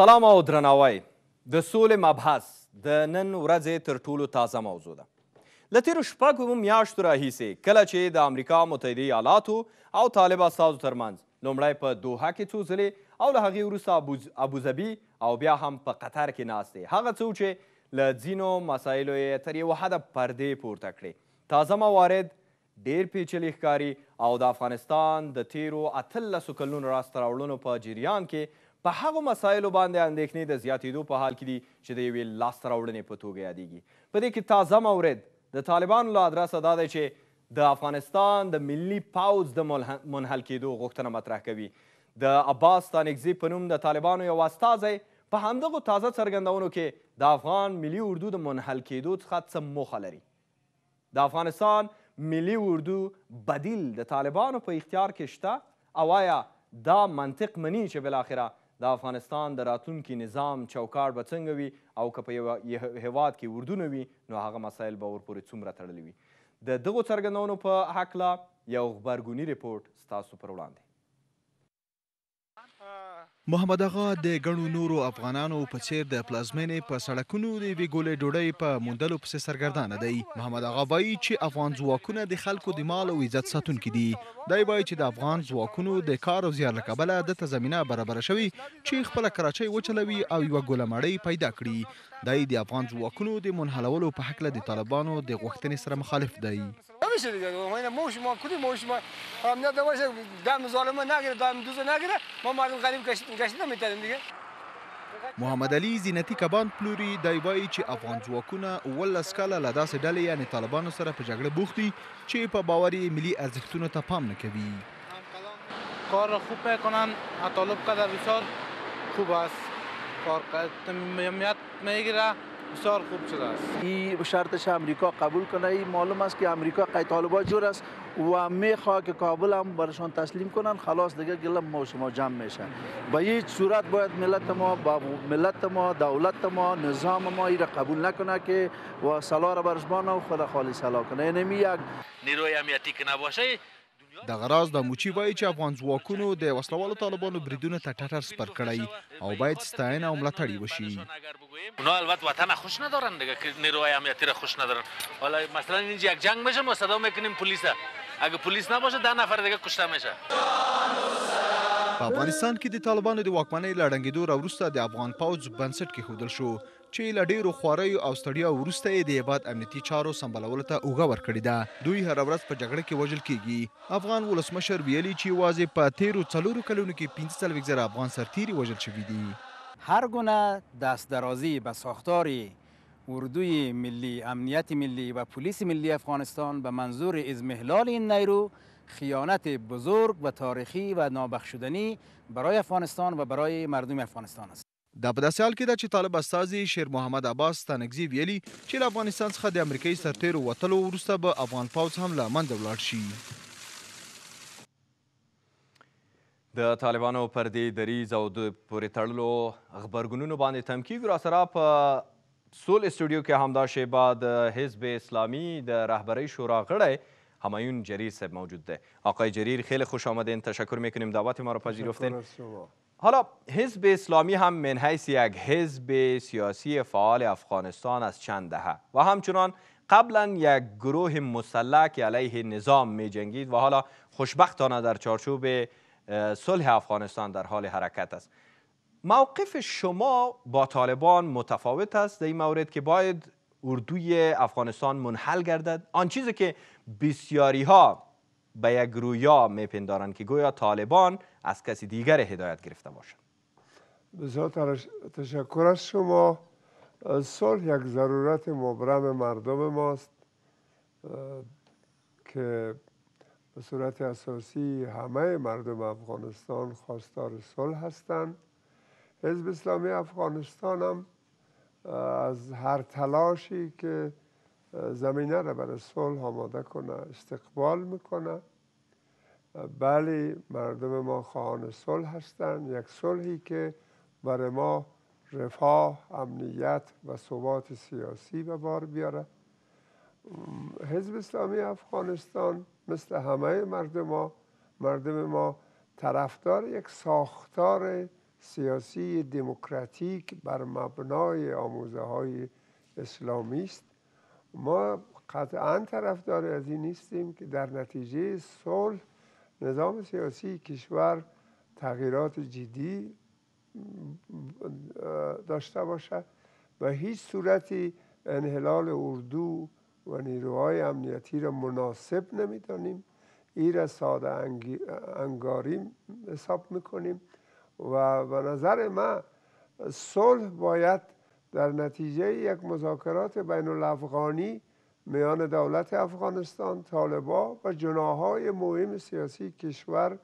سلام او درناوی د سولې مبحث د نن ورځې تر ټولو تازه موضوع ده له تیرو شپږو میاشتو راهیسې کله چې د امریکا متحده ایالاتو او طالب استازو ترمنځ لومړی په دوحه کې څو ځلې او له هغې وروسته ابوظبي او بیا هم په قطر کې ناست دی هغه څه چې له ځینو مسایلو یې تر یوه حده پردې پورته کړې تازه موارد ډیر پیچلې ښکاري او د افغانستان د تیرو اتلسو کلونو راسته راوړنو په جریان کې په هغو مسایلو باندې اندېښنې د زیاتېدو په حال کې دي چې د یوې لاسته راوړنې په توګه یادېږي په دې کې تازه مورد د طالبانو له ادرسه دا دی چې د افغانستان د ملي پوځ د منحل کېدو غوښتنه مطرح کوي د عباس تانکزي په نوم د طالبانو یو استازی په همدغو تازه څرګندونو کې د افغان ملي اردو د منحل کېدو څخه څه موخه لري د افغانستان ملي اردو بدیل د طالبانو په اختیار کې شته او آیا دا منطق مني چې بالاخره د افغانستان د راتلونکي نظام چوکار به څنګه وي او که په یو هیواد کې اردونه وي نو هغه مسایل به ورپورې څومره تړلي وي د دغو څرګندونو په هکله یو غبرګوني رپورټ ستاسو پر وړاندې محمد اغا د غنو نورو افغانانو په څیر د پلازمینې په سړکونو د ویګولې ډوډۍ په موندلو پسې سرګردانه دی محمد اغا وایي چې افغان ځواکونه د خلکو د مال او عزت ساتونکي دي دای وایي چې د افغان ځواکونو د کار او زیار لکبله د تزمینه برابر شوي چې خپل کراچۍ وچلوي او یو ګولمړی پیدا کړي دای د افغان ځواکونو د منحلولو په حق له د طالبانو د غوښتنې سره مخالف دی نمیشه دیگه این موش ما کدی موش ما هم نه دواشه دم ظالمه نگیره دم دوزه نگیره ما مردم غریب گشت نمیتونیم دیگه محمد علي زینتی کبان پلوري دی وایي چې افغان ځواکونه ولس کاله له داسې ډلې یعنی طالبانو سره په جګړه بوختي چې په باوري ملي ارزښتونو ته پام نه کوي کار را خوب میکنن اطالب که در بسیار خوب است کار میمیت میگیره بسیار خوب شده است این شرطش امریکا قبول کنه این معلوم است که امریکا قی طالبا جور است و میخواه که کابل هم برشان تسلیم کنن خلاص دیگه گلم ما شما جمع میشه با یک صورت باید ملت ما با ملت ما دولت ما نظام ما را قبول نکنه که و سلا را برش و خود خالی سلا کنه یعنی یک نیروی امنیتی که نباشه د غراز د موچی وای چې افغان ځواکونو د وسلوالو طالبانو بریدونه ته ټټر سپر کړی او باید ستاینه او ملاتړ وشي اونا البته وطن خوش ندارن دیگه که نیروهای امنیتی را خوش ندارن حالا مثلا اینجا یک جنگ میشه ما صدا میکنیم پلیس اگه پلیس نباشه ده نفر دیگه کشته میشه په افغانستان کې د طالبانو د واکمنۍ له ړنګېدو راوروسته د افغان پوځ بنسټ کېښودل شو چې له ډیرو خواریو او ستړیا وروسته یې د هېواد امنیتي چارو سمبالولو ته اوږه ورکړې ده دوی هره ورځ په جګړه کې وژل کیږي افغان ولسمشر ویلي چې یوازې په تیرو څلورو کلونو کې پنځه څلوېښت زره افغان سرتیري وژل شوي دي هر گونه دست درازی به ساختار اردوی ملی امنیت ملی و پلیس ملی افغانستان به منظور ازمهلال این نیرو خیانت بزرگ و تاریخی و نابخشودنی برای افغانستان و برای مردم افغانستان است دا په داسې حال کې ده چې طالب استازي شیر محمد عباس تنگزی ویلي چې له افغانستان څخه د امریکایي سرتیرو وتلو وروسته به افغان پوځ هم له منځه ولاړ شي د طالبانو پر دې دریځ او د پورې تړلو غبرګونونو باندې تمکیږ را سره په سول استوډیو کې همدا شیبه د حزب اسلامي د رهبرۍ شورا غړی همایون جریر صاحب موجود ده آقای جریر خیلی خوش آمدین تشکر میکنیم دعوت ما رو پذیرفتین حالا حزب اسلامی هم من حیث یک حزب سیاسی فعال افغانستان از چند دهه و همچنان قبلا یک گروه مسلح که علیه نظام می جنگید و حالا خوشبختانه در چارچوب صلح افغانستان در حال حرکت است موقف شما با طالبان متفاوت است در این مورد که باید اردوی افغانستان منحل گردد آن چیزی که بسیاری ها به یک رویا میپندارند که گویا طالبان از کسی دیگر هدایت گرفته باشند بسیار تشکر از شما صلح یک ضرورت مبرم مردم ماست که به صورت اساسی همه مردم افغانستان خواستار صلح هستند حزب اسلامی افغانستان هم از هر تلاشی که زمینه را برای صلح آماده کنه استقبال میکنه بلی مردم ما خواهان صلح هستند یک صلحی که برای ما رفاه امنیت و ثبات سیاسی به بار بیاره حزب اسلامی افغانستان مثل همه مردم ما مردم ما طرفدار یک ساختار سیاسی دموکراتیک بر مبنای آموزه های اسلامی است ما قطعا طرفدار از این نیستیم که در نتیجه صلح نظام سیاسی کشور تغییرات جدی داشته باشد و هیچ صورتی انحلال اردو و نیروهای امنیتی را مناسب نمیدانیم ای را ساده انگاری حساب میکنیم و به نظر ما صلح باید در نتیجه یک مذاکرات بین الافغانی میان دولت افغانستان، طالبا و جناهای مهم سیاسی کشور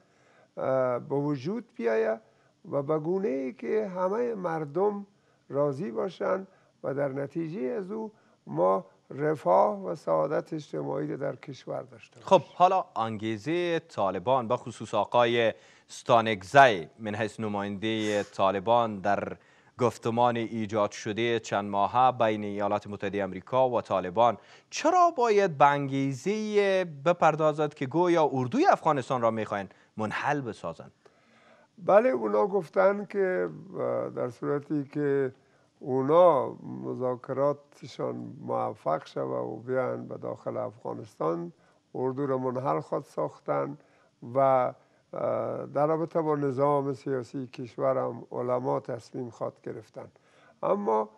به وجود بیاید و به گونه ای که همه مردم راضی باشند و در نتیجه از او ما رفاه و سعادت اجتماعی در کشور داشته خب حالا انگیزه طالبان به خصوص آقای ستانگزی من حیث نماینده طالبان در گفتمان ایجاد شده چند ماهه بین ایالات متحده آمریکا و طالبان چرا باید به انگیزه بپردازد که گویا اردوی افغانستان را میخواین منحل بسازند بله اونا گفتن که در صورتی که اونا مذاکراتشان موفق شوه و بیان به داخل افغانستان اردو را منحل خود ساختن و در رابطه با نظام سیاسی کشورم علما تصمیم خواد گرفتن اما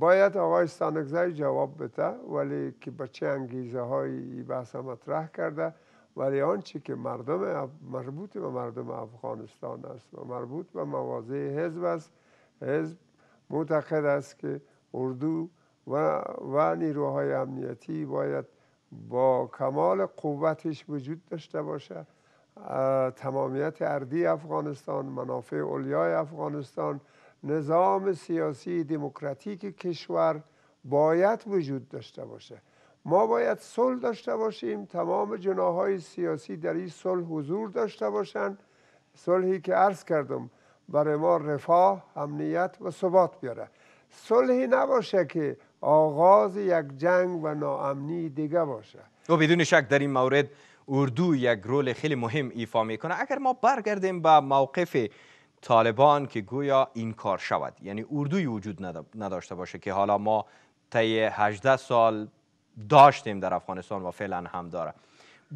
باید آقای ستانکزای جواب بده ولی که بچه انگیزه های بحث مطرح کرده ولی آنچه که مردم مربوط به مردم افغانستان است و مربوط به مواضع حزب است حزب معتقد است که اردو و, و نیروهای امنیتی باید با کمال قوتش وجود داشته باشه تمامیت اردی افغانستان منافع اولیای افغانستان نظام سیاسی دموکراتیک کشور باید وجود داشته باشه ما باید صلح داشته باشیم تمام جناهای سیاسی در این صلح حضور داشته باشند صلحی که عرض کردم برای ما رفاه امنیت و ثبات بیاره صلحی نباشه که آغاز یک جنگ و ناامنی دیگه باشه و بدون شک در این مورد اردو یک رول خیلی مهم ایفا میکنه اگر ما برگردیم به موقف طالبان که گویا این کار شود یعنی اردوی وجود نداشته باشه که حالا ما طی 18 سال داشتیم در افغانستان و فعلا هم داره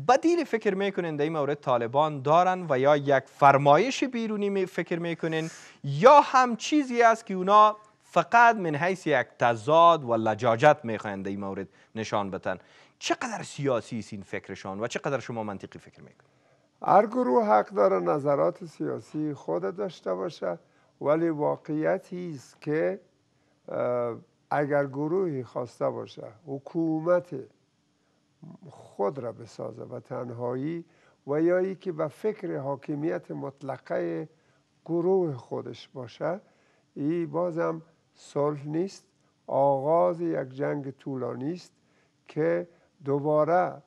بدیل فکر میکنین در این مورد طالبان دارن و یا یک فرمایش بیرونی فکر میکنین یا هم چیزی است که اونا فقط من حیث یک تضاد و لجاجت میخواین در این مورد نشان بتن چقدر سیاسی است این فکرشان و چقدر شما منطقی فکر میکنید هر گروه حق داره نظرات سیاسی خود داشته باشه ولی واقعیتی است که اگر گروهی خواسته باشه حکومت خود را بسازه و تنهایی و یا ای که به فکر حاکمیت مطلقه گروه خودش باشه ای بازم صلح نیست آغاز یک جنگ طولانی است که دوباره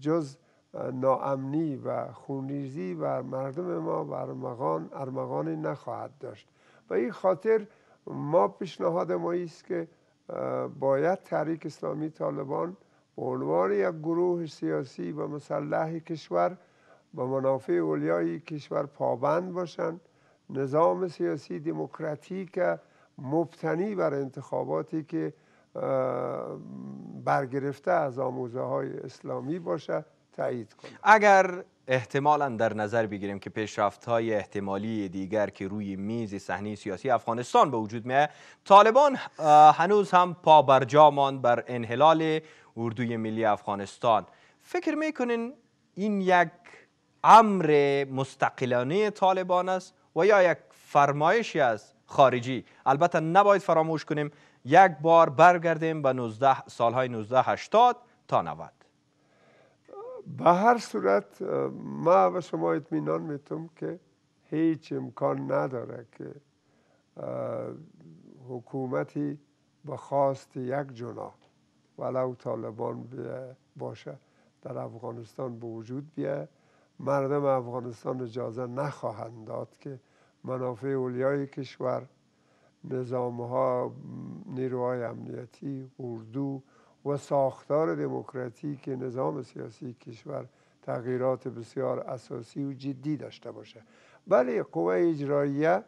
جز ناامنی و خونریزی بر مردم ما و ارمغان ارمغانی نخواهد داشت و این خاطر ما پیشنهاد ما است که باید تحریک اسلامی طالبان به عنوان یک گروه سیاسی و مسلح کشور به منافع اولیای کشور پابند باشند نظام سیاسی دموکراتیک که مبتنی بر انتخاباتی که برگرفته از آموزه های اسلامی باشه تایید کنه اگر احتمالا در نظر بگیریم که پیشرفت های احتمالی دیگر که روی میز صحنه سیاسی افغانستان به وجود میه طالبان هنوز هم پا ماند بر انحلال اردوی ملی افغانستان فکر میکنین این یک امر مستقلانه طالبان است و یا یک فرمایشی است خارجی البته نباید فراموش کنیم یک بار برگردیم به 19 سالهای 1980 تا 90 به هر صورت ما و شما اطمینان میتونم که هیچ امکان نداره که حکومتی به خواست یک جنا ولو طالبان باشه در افغانستان به وجود بیه مردم افغانستان اجازه نخواهند داد که منافع اولیای کشور نظام ها، نیروهای امنیتی اردو و ساختار که نظام سیاسی کشور تغییرات بسیار اساسی و جدی داشته باشه بله قوه اجراییه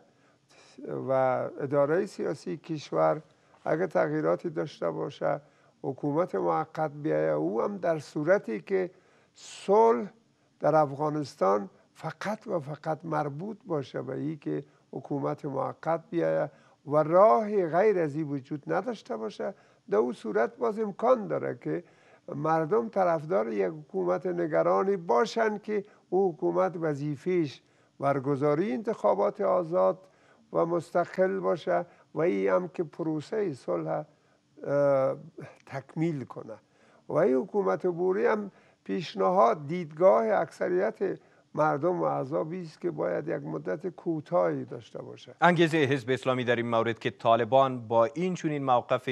و اداره سیاسی کشور اگر تغییراتی داشته باشه حکومت موقت بیایه او هم در صورتی که صلح در افغانستان فقط و فقط مربوط باشه به ای که حکومت موقت بیاید و راه غیر از این وجود نداشته باشه در او صورت باز امکان داره که مردم طرفدار یک حکومت نگرانی باشند که او حکومت وظیفیش برگزاری انتخابات آزاد و مستقل باشه و این هم که پروسه صلح تکمیل کنه و این حکومت بوری هم پیشنهاد دیدگاه اکثریت مردم و است که باید یک مدت کوتاهی داشته باشه انگیزه حزب اسلامی در این مورد که طالبان با این چنین موقف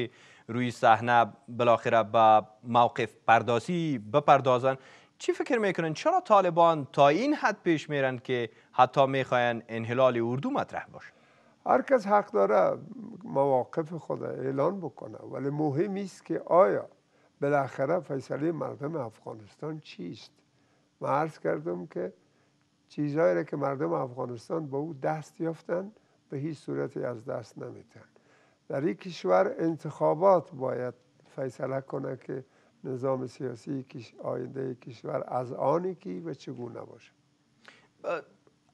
روی صحنه بالاخره با موقف پردازی بپردازن چی فکر میکنن چرا طالبان تا این حد پیش میرن که حتی میخواین انحلال اردو مطرح باشه هر کس حق داره مواقف خود اعلان بکنه ولی مهم است که آیا بالاخره فیصله مردم افغانستان چیست من عرض کردم که چیزهایی را که مردم افغانستان با او دست یافتن به هیچ صورتی از دست نمیتن در این کشور انتخابات باید فیصله کنه که نظام سیاسی آینده کشور از آنی کی و چگونه باشه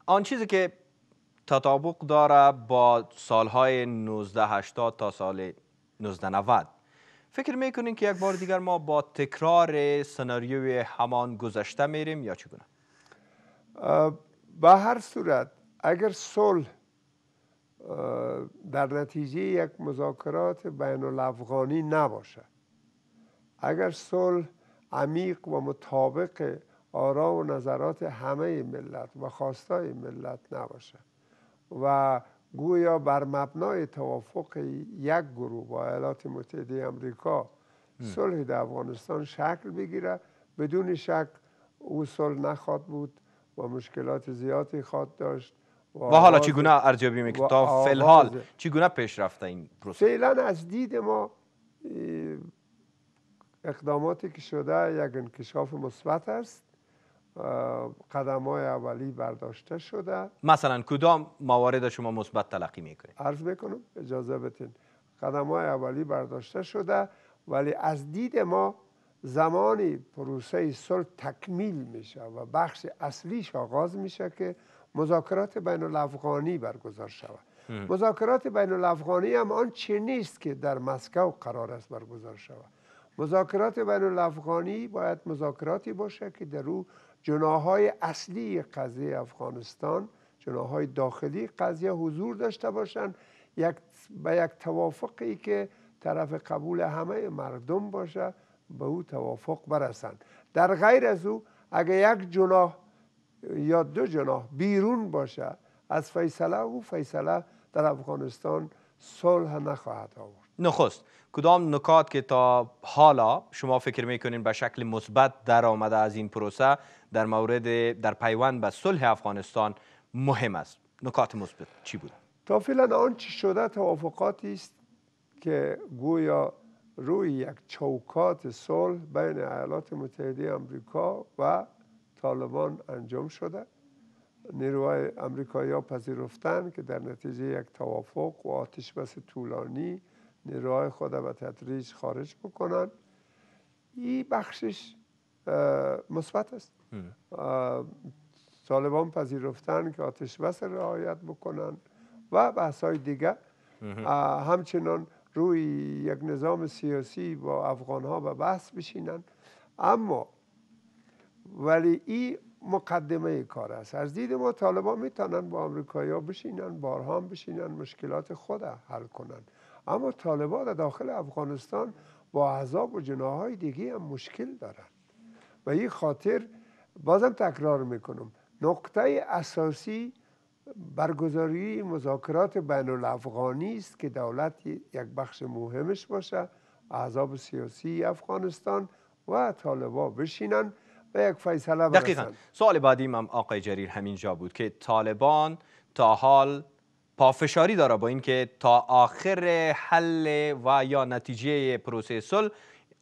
آن چیزی که تطابق داره با سالهای 1980 تا سال 1990 فکر میکنین که یک بار دیگر ما با تکرار سناریوی همان گذشته میریم یا چگونه؟ به هر صورت اگر صلح در نتیجه یک مذاکرات بین الافغانی نباشه، اگر صلح عمیق و مطابق آرا و نظرات همه ملت و خواستای ملت نباشه و گویا بر مبنای توافق یک گروه با ایالات متحده امریکا صلح در افغانستان شکل بگیره بدون شک او صلح نخواد بود و مشکلات زیادی خواهد داشت و, و حالا چگونه ارزیابی میکنید تا فلحال چگونه پیش رفته این پروسه فعلا از دید ما اقداماتی که شده یک انکشاف مثبت است قدم های اولی برداشته شده مثلا کدام موارد شما مثبت تلقی میکنید عرض میکنم اجازه بتین قدم های اولی برداشته شده ولی از دید ما زمانی پروسه صلح تکمیل میشه و بخش اصلیش آغاز میشه که مذاکرات بین الافغانی برگزار شود مذاکرات بین الافغانی هم آن چه نیست که در مسکو قرار است برگزار شود مذاکرات بین الافغانی باید مذاکراتی باشه که در او جناهای اصلی قضیه افغانستان جناهای داخلی قضیه حضور داشته باشند یک به یک توافقی که طرف قبول همه مردم باشه به او توافق برسند در غیر از او اگر یک جناه یا دو جناه بیرون باشه از فیصله او فیصله در افغانستان صلح نخواهد آورد نخست کدام نکات که تا حالا شما فکر میکنین به شکل مثبت در آمده از این پروسه در مورد در پیوند به صلح افغانستان مهم است نکات مثبت چی بود تا فعلا چی شده توافقاتی است که گویا روی یک چوکات صلح بین ایالات متحده آمریکا و طالبان انجام شده نیروهای امریکایی ها پذیرفتن که در نتیجه یک توافق و آتش بس طولانی نیروهای خود به تدریج خارج بکنند این بخشش مثبت است طالبان پذیرفتن که آتش بس رعایت بکنن و بحث های دیگه همچنان روی یک نظام سیاسی با افغان ها به بحث بشینن اما ولی این مقدمه کار است از دید ما طالبان میتونن با امریکایی ها بشینن بارها هم بشینند مشکلات خود حل کنن اما طالبان در داخل افغانستان با عذاب و های دیگه هم مشکل دارند و این خاطر بازم تکرار میکنم نقطه اساسی برگزاری مذاکرات بین الافغانی است که دولت یک بخش مهمش باشه احزاب سیاسی افغانستان و طالبا بشینن و یک فیصله برسن دقیقا سوال بعدی هم آقای جریر همین جا بود که طالبان تا حال پافشاری داره با اینکه تا آخر حل و یا نتیجه پروسه سل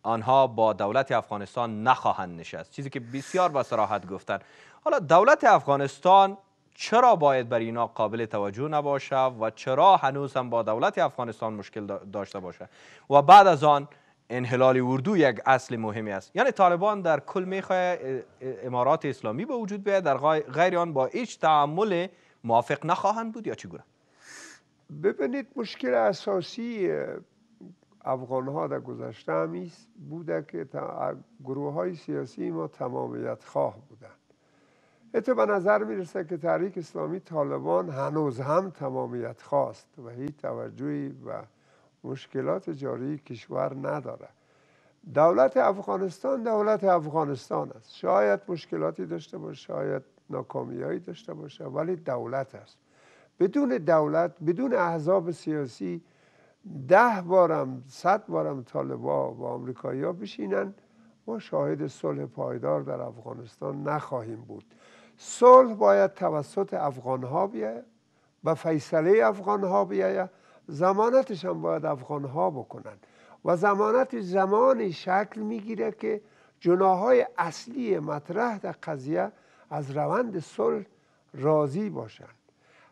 آنها با دولت افغانستان نخواهند نشست چیزی که بسیار با سراحت گفتن حالا دولت افغانستان چرا باید بر اینا قابل توجه نباشه و چرا هنوز هم با دولت افغانستان مشکل داشته باشه و بعد از آن انحلال اردو یک اصل مهمی است یعنی طالبان در کل میخواه امارات اسلامی به وجود بیاید در غیر آن با هیچ تعامل موافق نخواهند بود یا چگونه ببینید مشکل اساسی افغان ها در گذشته همیست بوده که گروه های سیاسی ما تمامیت خواه بودن حتی به نظر میرسه که تحریک اسلامی طالبان هنوز هم تمامیت خواست و هیچ توجهی و مشکلات جاری کشور نداره دولت افغانستان دولت افغانستان است شاید مشکلاتی داشته باشه شاید ناکامیایی داشته باشه ولی دولت است بدون دولت بدون احزاب سیاسی ده بارم صد بارم طالبا و آمریکایی‌ها بشینن ما شاهد صلح پایدار در افغانستان نخواهیم بود صلح باید توسط افغان ها بیاید و فیصله افغان ها بیاید زمانتش هم باید افغان ها بکنند و زمانت زمانی شکل میگیره که جناهای اصلی مطرح در قضیه از روند صلح راضی باشند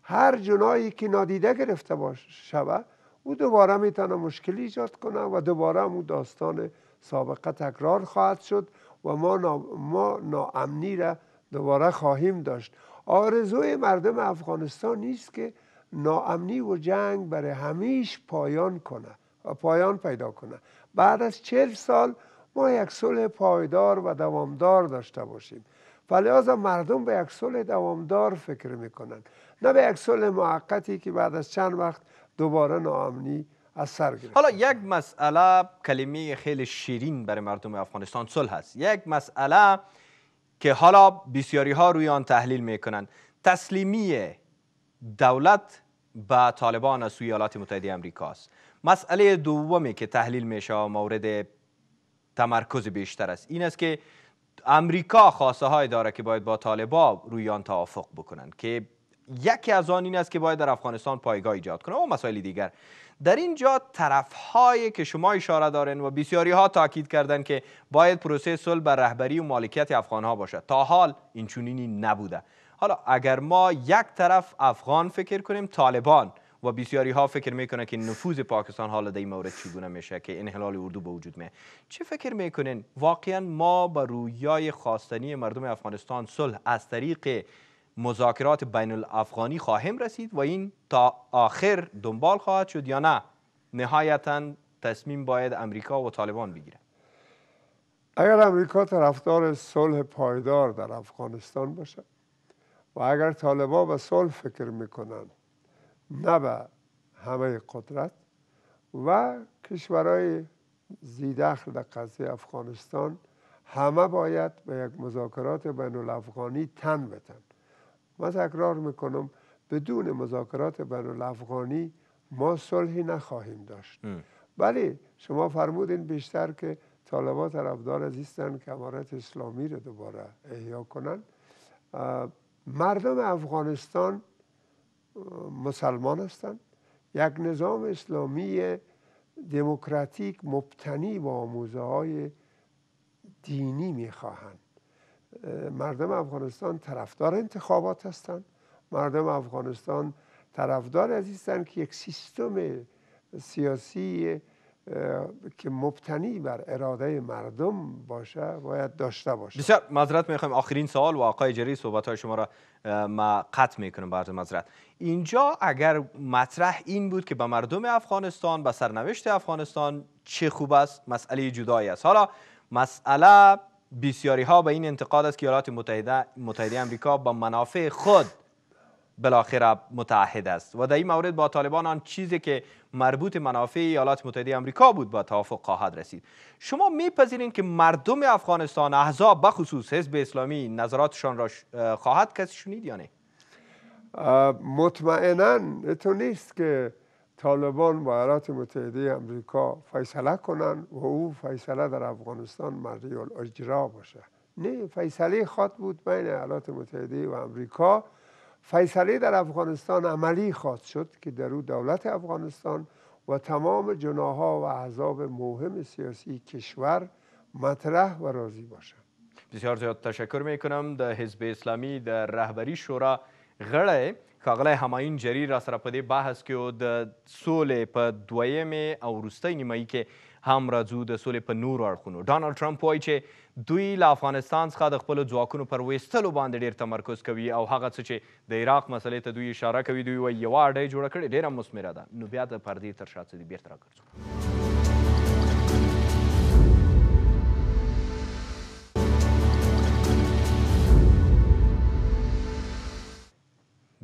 هر جنایی که نادیده گرفته شود او دوباره میتونه مشکلی ایجاد کنه و دوباره هم داستان سابقه تکرار خواهد شد و ما, ما ناامنی را دوباره خواهیم داشت آرزوی مردم افغانستان نیست که ناامنی و جنگ برای همیش پایان کنه و پایان پیدا کنه بعد از چهل سال ما یک صلح پایدار و دوامدار داشته باشیم از مردم به یک صلح دوامدار فکر میکنن نه به یک صلح موقتی که بعد از چند وقت دوباره ناامنی از سر گرفت حالا یک مسئله کلمه خیلی شیرین برای مردم افغانستان صلح هست یک مسئله که حالا بسیاری ها روی آن تحلیل میکنند تسلیمی دولت به طالبان از سوی ایالات متحده امریکا است مسئله دومی که تحلیل شود مورد تمرکز بیشتر است این است که امریکا خواسته های داره که باید با طالبا روی آن توافق بکنند که یکی از آن این است که باید در افغانستان پایگاه ایجاد کنه و مسائل دیگر در اینجا طرفهایی که شما اشاره دارین و بسیاری ها تاکید کردن که باید پروسه صلح بر رهبری و مالکیت افغان ها باشد تا حال این چنینی نبوده حالا اگر ما یک طرف افغان فکر کنیم طالبان و بسیاری ها فکر میکنه که نفوذ پاکستان حالا در این مورد چگونه میشه که انحلال اردو به وجود میاد چه فکر میکنین واقعا ما به رویای خواستنی مردم افغانستان صلح از طریق مذاکرات بین الافغانی خواهیم رسید و این تا آخر دنبال خواهد شد یا نه نهایتا تصمیم باید امریکا و طالبان بگیره اگر امریکا طرفدار صلح پایدار در افغانستان باشد و اگر طالبان به صلح فکر میکنند نه به همه قدرت و کشورهای زیدخل در قضیه افغانستان همه باید به یک مذاکرات بین الافغانی تن بتن و تکرار میکنم بدون مذاکرات بین الافغانی ما صلحی نخواهیم داشت ولی شما فرمودین بیشتر که طالبان طرفدار ایستن که امارت اسلامی رو دوباره احیا کنن مردم افغانستان مسلمان هستند یک نظام اسلامی دموکراتیک مبتنی با آموزه های دینی میخواهند مردم افغانستان طرفدار انتخابات هستند مردم افغانستان طرفدار از هستند که یک سیستم سیاسی که مبتنی بر اراده مردم باشه باید داشته باشه بسیار مذرت میخوایم آخرین سوال و آقای جری صحبت های شما را ما قطع میکنم بعد مذرت اینجا اگر مطرح این بود که به مردم افغانستان به سرنوشت افغانستان چه خوب است مسئله جدایی است حالا مسئله بسیاری ها به این انتقاد است که ایالات متحده, متحده امریکا با منافع خود بالاخره متحد است و در این مورد با طالبان آن چیزی که مربوط منافع ایالات متحده آمریکا بود با توافق خواهد رسید شما میپذیرین که مردم افغانستان احزاب بخصوص حزب اسلامی نظراتشان را خواهد کسی شنید یا نه تو نیست که طالبان با ایالات متحده امریکا فیصله کنن و او فیصله در افغانستان مریال اجرا باشه نه فیصله خواد بود بین ایالات متحده و امریکا فیصله در افغانستان عملی خواد شد که در او دولت افغانستان و تمام جناها و احزاب مهم سیاسی کشور مطرح و راضی باشه بسیار زیاد تشکر می در حزب اسلامی در رهبری شورا غړی ښاغلی همایون جری را سره په دې بحث کې د سولې په دویمې او وروستۍ نیمایي کې هم راځو د سولې په نورو اړخونو ډانلډ ټرمپ وایي چې دوی له افغانستان څخه د خپلو ځواکونو پر ویستلو باندې ډیر تمرکز کوي او هغه څه چې د عراق مسلې ته دوی اشاره کوي دوی وایي یوه اډۍ جوړه کړې ډیره مثمره ده نو بیا د پردې تر شا څه دي بیرته راګرځو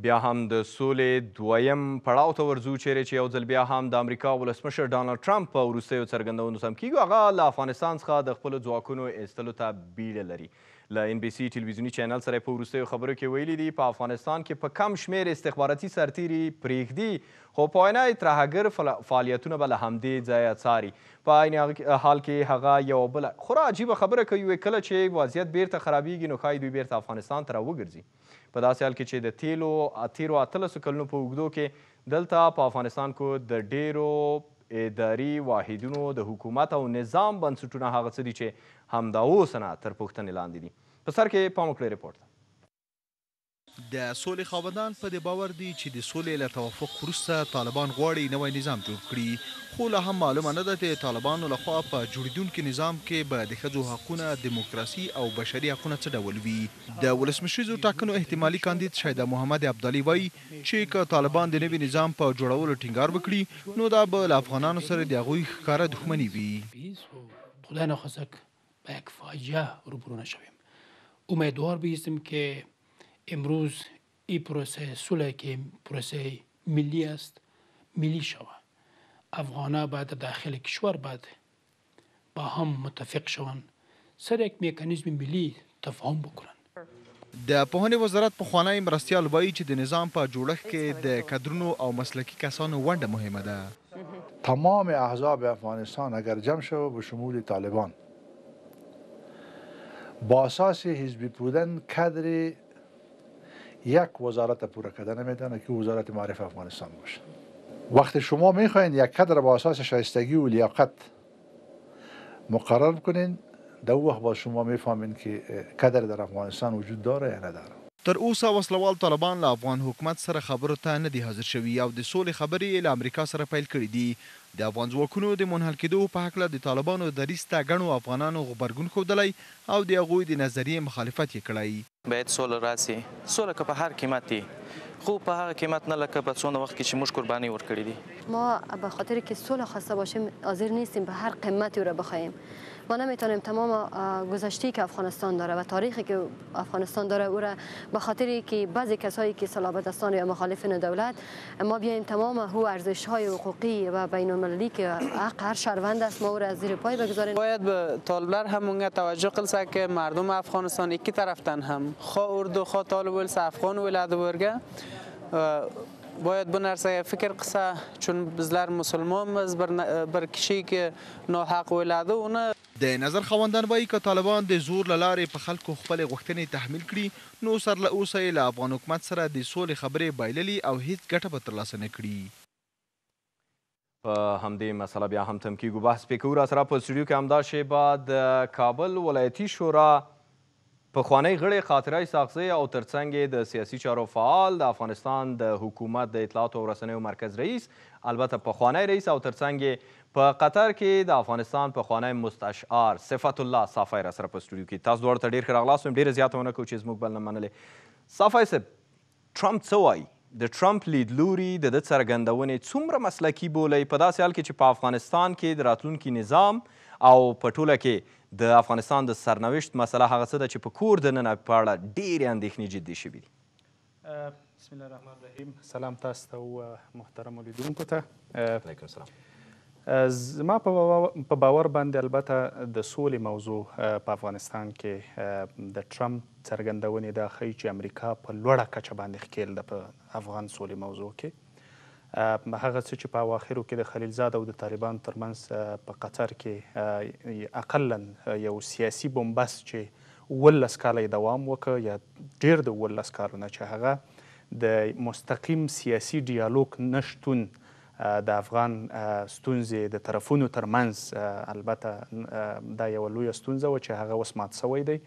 بیا هم د سولې دویم پړاو ته ورځو چیرې چې یو ځل بیا هم د امریکا ولسمشر ډانلډ ټرمپ په وروستیو څرګندونو سم کیږو هغه له افغانستان څخه د خپلو ځواکونو ایستلو ته بیړه لري له ان بي سي ټلویزیوني چینل سره په وروستیو خبرو کې ویلي دي په افغانستان کې په کم شمیر استخباراتي سرتیري پرېږدي خو په وینا یې ترهګر فعالیتونه به له همدې ځایه څاري په عین حال کې هغه یوه بله خورا عجیبه خبره کوي کله چې وضعیت بیرته خرابیږي نو ښایي دوی بیرته افغانستان ته راوګرځي په داسې حال کې چې د تیلو تیرو اتلسو کلونو په اوږدو کې دلته په افغانستان کې د ډیرو اداري واحدونو د حکومت او نظام بنسټونه هغه څه دي چې همدا اوسنه تر پوښتنې لاندې دي په سر کې پام وکړئ رپورټ ته د سولې خاوندان په دې باور دي چې د سولې له توافق وروسته طالبان غواړي نوی نظام جوړ کړي خو لا هم معلومه نه ده چې طالبانو لخوا په جوړیدونکي نظام کې به د ښځو حقونه دیموکراسي او بشري حقونه څه ډول وي د ولسمشریزو ټاکنو احتمالي کاندید شهید محمد عبدالي وایي چې که طالبان د نوي نظام په جوړولو ټینګار وکړي نو دا به له افغانانو سره د هغوی ښکاره دښمني وي خدای نخواسته به یک فاجعه روبرو نشویم امیدوار بیستیم که امروز این پروسه صلح که پروسه ملی است ملی شوه افغانا باید داخل کشور باید با هم متفق شوند سر یک میکانیزم ملی تفاهم بکنن د پهونې وزارت په خوانی مرستیال وایي چې د نظام په جوړښت کې د کادرونو او مسلکی کسانو ونډه مهمه ده تمام احزاب افغانستان اگر جمع شوه به شمول طالبان با اساس حزبی بودن کادر یک وزارت پوره کردن نمیتونه که وزارت معرف افغانستان باشه وقتی شما میخواین یک کدر با اساس شایستگی و لیاقت مقرر کنین دو وقت با شما میفهمین که کدر در افغانستان وجود داره یا نداره تر اوسه وسلوال طالبان له افغان حکومت سره خبرو ته نه دي حاضر شوی او د سولې خبرې له امریکا سره پیل کړې دي د افغان ځواکونو د منحل کېدو په هکله د طالبانو دریځ ته ګڼو افغانانو غبرګون ښودلی او د هغوی د نظریې مخالفت یې کړی باید سوله راسي سوله که په هر قیمت دی خو په هغه قیمت نه لکه په څونه وخت کې چې موږ قرباني ورکړې دي ما به خاطر کې سوله خواسته باشیم حاضر نیستیم به هر قیمتی را بخوایم ما نمیتونیم تمام گذشته که افغانستان داره و تاریخی که افغانستان داره او را به خاطری که بعضی کسایی که صلابت دستان یا مخالفین دولت ما بیاین تمام هو ارزش های حقوقی و بین المللی که حق هر شهروند است ما او را زیر پای بگذاریم باید به طالبلر همونگه توجه قلسه که مردم افغانستان یکی طرفتن هم خواه اردو خواه طالب ولس افغان ولاد برگه باید bu فکر fikr چون chunki مسلمان بر بر که kishi حق o'yladi د نظر خوندان وایي که طالبان د زور له لارې په خلکو خپلې غوښتنې تحمیل کړي نو سر له اوسه یې له افغان حکومت سره د سولې خبرې بایللي او هیڅ ګټه به ترلاسه نه کړي په همدې مسله بیا هم تم کېږو بحث پرې کوو را سره په سټوډیو کې همدا شیبه د کابل ولایتي شورا پخوانی غړی خاطره ساقزی او ترڅنګ د سیاسي چارو فعال د افغانستان د حکومت د اطلاعاتو او رسنیو مرکز رئیس البته پخوانی رئیس او ترڅنګ په قطر کې د افغانستان په خوانی مستشعر صفت الله صافی را سره په سټوډیو کې تاسو دواړو ته ډېر ښه راغلاست ویم ډېره زیاتونه کوو چې زموږ بل نه منلې صافی صاحب ټرمپ څه وایي د ټرمپ لیدلوري د ده څرګندونې څومره مسلکي بولی په داسې حال کې چې په افغانستان کې د راتلونکي نظام او په ټوله کې د افغانستان د سرنوشت مسله هغه څه ده چې په کور دننه په اړه ډېرې اندېښنې جدي شوي دي بسم الله الرحمن الرحیم سلام تاسو ته محترم لیدونکو ته علیکم سلام زما په باور باندې البته د سولې موضوع په افغانستان کې د ټرمپ څرګندونې دا ښیي چې امریکا په لوړه کچه باندې ښکیل ده په افغان سولې موضوع کې هغه څه چې په اواخرو کې د خلیلزاد او د طالبان ترمنځ په قطر کې اقلا یو سیاسي بومبست چې ولس کاله دوام وکړ یا ډیر د ولس کالونه چې هغه د مستقیم سیاسي ډیالوګ نشتون د افغان ستونزې د طرفونو ترمنځ البته دا یو لوی ستونزه و چې هغه اوس مات سوی دی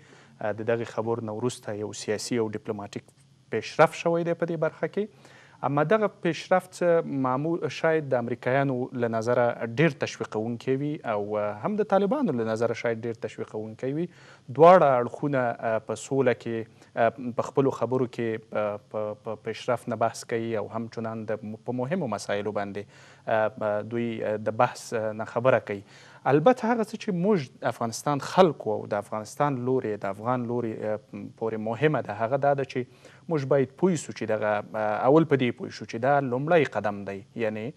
د دغه خبر نه وروسته یو سیاسي او ډیپلوماټیک پیشرفت شوی دی په دې برخه کې اما دغه پیشرفت معمول شاید د امریکایانو له نظره ډیر تشویقونکی وي او هم د طالبانو له نظره شاید ډیر تشویقونکی وي دواړه اړخونه په سوله کې په خپل خبرو کې په پیشرفت نه بحث کوي او هم چنان د په مهمو مسایلو باندې دوی د بحث نه خبره کوي البته هغه څه چې موږ افغانستان خلکو او د افغانستان لوري د افغان لوري پورې مهمه ده هغه دا ده چې موږ باید پوه شو چې دغه اول په دې پوه شو چې دا لومړی قدم دی یعنی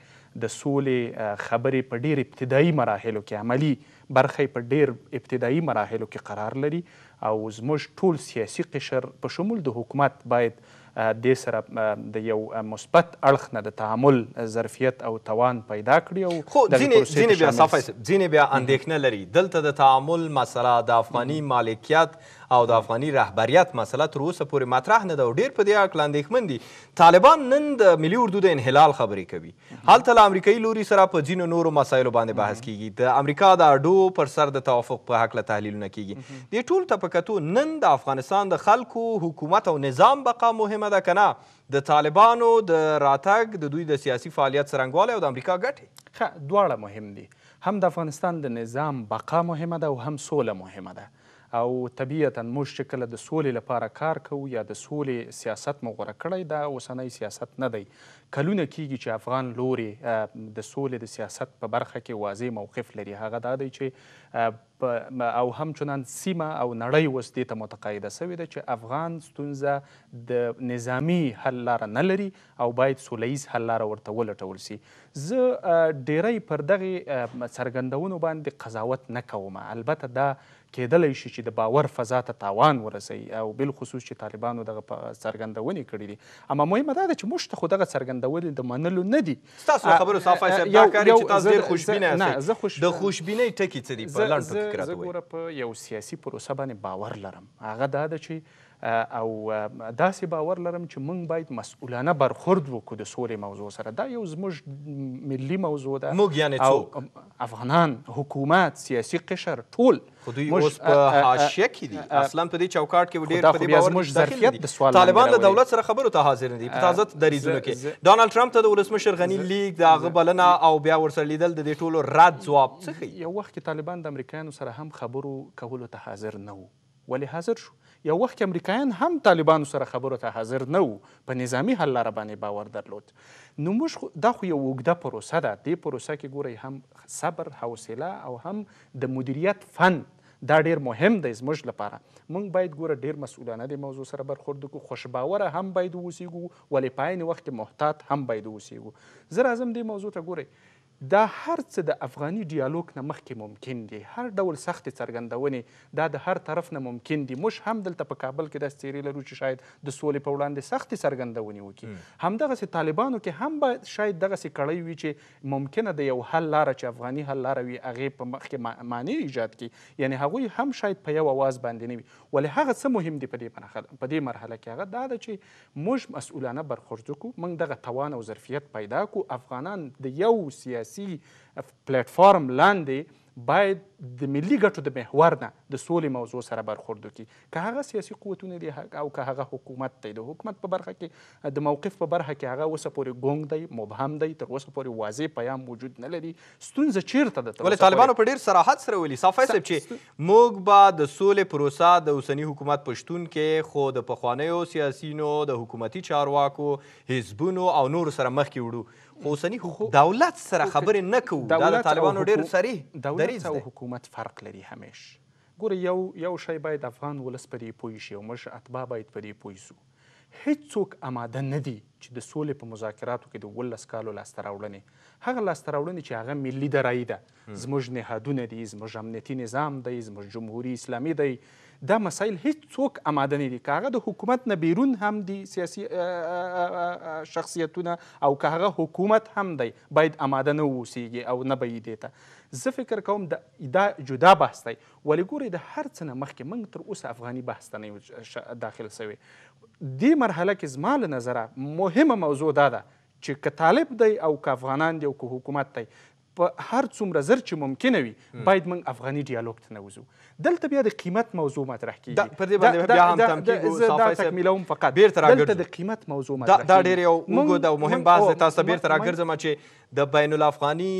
د سولې خبرې په ډیر ابتدایي مراحلو کې عملی برخې په ډیر ابتدایي مراحلو کې قرار لري او زموږ ټول سیاسي قشر په شمول د حکومت باید دې سره د یو مثبت اړخ نه د تعامل ظرفیت او توان پیدا کړي او خو ځینې بیا ځینې بیا اندېښنه لري دلته د تعامل مسله د افغاني مالکیت او د افغاني رهبریت مسله تر اوسه پورې مطرح نه ده او ډېر په دې اړه اندېښمن دي طالبان نن د ملي اردو د انحلال خبرې کوي هلته له امریکایي لوري سره په ځینو نورو مسایلو باندې بحث کیږي د امریکا د اډو پر سر د توافق په هکله تحلیلونه کیږي دې ټول ته په کتو نن د افغانستان د خلکو حکومت او نظام بقا مهمه ده که نه د طالبانو د راتګ د دوی د سیاسي فعالیت څرنګوالی او د امریکا ګټې ښه دواړه مهم دي هم د افغانستان د نظام بقا مهمه ده او هم سوله مهمه ده او طبیعتا موږ چې کله د سولې لپاره کار کوو یا د سولې سیاست مو غوره کړی دا اوسنی سیاست نه دی کلونه کیږي چې افغان لوري د سولې د سیاست په برخه کې واضح موقف لري هغه دا دی چې او همچنان سیمه او نړۍ اوس دې ته متقاعده سوې ده چې افغان ستونزه د نظامی حل لاره نه لري او باید سوله ییز حل لاره ورته ولټول سي زه ډیری پر دغې څرګندونو باندې قضاوت نه کوم البته دا کېدلی شي چې د باور فضا ته تاوان ورسوي او بالخصوص چې طالبانو دغه څرګندونې کړې دي اما مهمه دا ده چې موږ ته خو دغه څرګند خوندور د منلو نه دي تاسو خبرو صاف صاحب دا کاری چې تاسو ډیر خوشبینه یاست د خوشبینۍ ټکی څه دی په لنډ فکر راته زه ګوره په یو سیاسي پروسه باندې باور لرم هغه دا ده چې او داسې باور لرم چې موږ باید مسؤلانه برخورد وکړو د سولې موضوع سره دا یو زموږ ملي موضوع ده موږ یعنی څوک افغانان حکومت سیاسي قشر ټول خو دوی اوس په حاشیه کې دي اصلا په دې چوکاټ کې ډېر په دې باور ظرفیت د سوال طالبان له دولت سره خبرو ته حاضر نه دي په تازه دریځونو کې ډانلډ ټرمپ ته د ولسمشر غني لیک د هغه بلنه او بیا ورسره لیدل د دې ټولو رد ځواب څه ښیي یو وخت کې طالبان د امریکایانو سره هم خبرو کولو ته حاضر نه وو ولې حاضر شو یو وخت کې امریکایان هم طالبانو سره خبرو ته حاضر نه وو په نظامی حل لاره باندې باور درلود نو موږ دا خو یو اوږده پروسه ده دې پروسه کې ګورئ هم صبر حوصله او هم د مدیریت فن دا ډیر مهم دی زموږ لپاره موږ باید ګوره ډیر مسؤلانه دی موضوع سره برخورد وکړو خوشباوره هم باید واوسیږو ولې په عین وخت کې محتاط هم باید واوسیږو زه راځم دې موضوع ته ګورئ دا هر څه د افغاني ډیالوګ نه مخکې ممکن دي هر ډول سختې څرګندونې دا د هر طرف نه ممکن دي موږ هم دلته په کابل کې داسې څیرې لرو چې شاید د سولې په وړاندې سختې څرګندونې وکړي همدغسې طالبانو کې هم به شاید دغسې کړۍ وي چې ممکنه د یو حل لاره چې افغاني حل لاره وي هغې په مخکې معنی ایجاد کړي یعنې هغوی هم شاید په یو اواز باندې نه وي ولې هغه څه مهم دي په دې مرحله کې هغه دا ده چې موږ مسؤلانه برخورد وکړو موږ دغه توان او ظرفیت پیدا کړو افغانان د یو سیاسي سیاسي پلیټفارم لاندې باید د ملي ګټو د محور نه د سولې موضوع سره برخورد وکړي که هغه سیاسي قوتونه دي او که هغه حکومت دی د حکومت په برخه کې د موقف په برخه کې هغه اوسه پورې ګونګ دی مبهم دی تر اوسه پورې واضح پیام وجود نه لري ستونزه چیرته ده ولې طالبانو په ډېر صراحت سره ویلي صافی صاحب چې موږ به د سولې پروسه د اوسني حکومت په شتون کې خو د پخوانیو سیاسینو د حکومتي چارواکو حزبونو او نورو سره مخکې وړو اوسني دولت سره خبرې نه کوو دا د طالبانو ډېر صریح دولت او حکومت فرق لري همیش ګوره یو یو شی باید افغان ولس په دې پوه شي او موږ اتباع باید په دې پوه شو هیڅوک آماده نه دي چې د سولې په مذاکراتو کې د ولس کالو لاسته راوړنې هغه لاسته راوړنې چې هغه ملي درایي ده زموږ نهادونه دي زموږ امنیتي نظام دی زموږ جمهوري اسلامي دی دا مسایل هیڅ څوک آماده نه دي که هغه د حکومت نه بیرون هم دي سیاسي شخصیتونه او که هغه حکومت هم دی باید آماده نه واوسیږي او نه به یې ته زه فکر کوم د دا جدا بحث دی ولې ګورئ د هر څه نه مخکې موږ تر اوسه افغاني بحث ته نه داخل سوی دې مرحله کې زما له نظره مهمه موضوع دا ده چې که طالب دی او که افغانان دی او که حکومت دی په هر څومره زر چې ممکن وي باید موږ افغاني ډیالوګ ته نوزو دلته بیا د قیمت موضوع مطرح کیږي پر دې باندې بیا هم تمکیږو دا تکمیلوم فقط دلته د قیمت موضوع مطرح دا ډېر یو وګو او مهم بحث تاسو بیرته راګرځم چې د بین الافغاني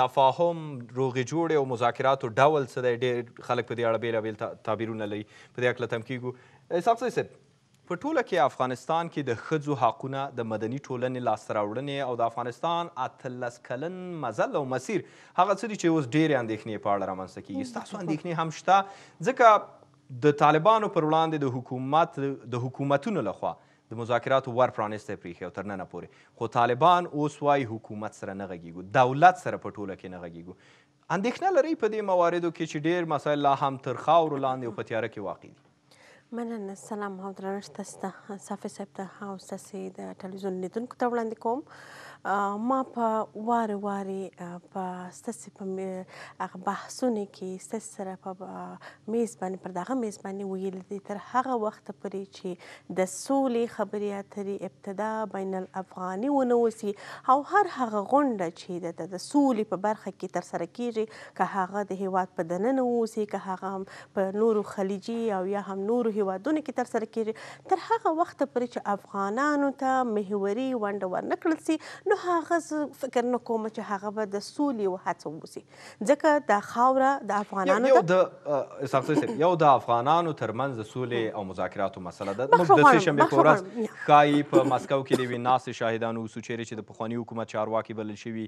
تفاهم روغې جوړې او مذاکراتو ډول څه دی ډېر خلک په دې اړه بیلابیل تعبیرونه لري په دې هکله تمکیږو صاحب صاحب په ټوله کې افغانستان کې د ښځو حقونه د مدني ټولنې لاسته راوړنې او د افغانستان اتلس کلن مزل او مسیر هغه څه دي چې اوس ډېرې اندېښنې په اړه رامنځته کیږي ستاسو اندېښنې هم شته ځکه د طالبانو پر وړاندې د حکومت د حکومتونو لخوا د مذاکراتو ور پرانیستی پریښی او تر ننه پورې خو طالبان اوس وایي حکومت سره نه غږیږو دولت سره په ټوله کې نه غږیږو اندېښنه لرئ په دې مواردو کې چې ډېر مسایل لا هم تر خاورو لاندې او په تیاره کې واقع دي مننه سلام او درنښت تاسو ته صافي صاحب ته او ستاسې د ټلویزیون لیدونکو ته وړاندې کوم ما په واره واره په ستاسو په هغه بحثونه کې ستاسو سره په میز باندې پر دغه میز باندې ویل دي تر هغه وخت پورې چې د سولې خبرې اترې ابتدا بین الافغاني ونوسی او هر هغه غونډه چې د سولې په برخه کې تر سره کیږي که هغه د هیواد په دننه ووسی که هغه په نورو خلیجي او یا هم نورو هیوادونو کې تر سره کیږي تر هغه وخت پورې چې افغانانو ته محوري ونډه ورنکړل سي نو نو هغه ز فکر نه کوم چې هغه به د سولې او هڅه وسی ځکه د خاوره د افغانانو یو د اساسي یو د افغانانو ترمنځ د سولې او مذاکراتو مسله ده موږ د سې شنبه په ورځ خای په مسکو کې لوي ناس شاهدانو وسو چې د پخوانی حکومت چارواکي بلل شوی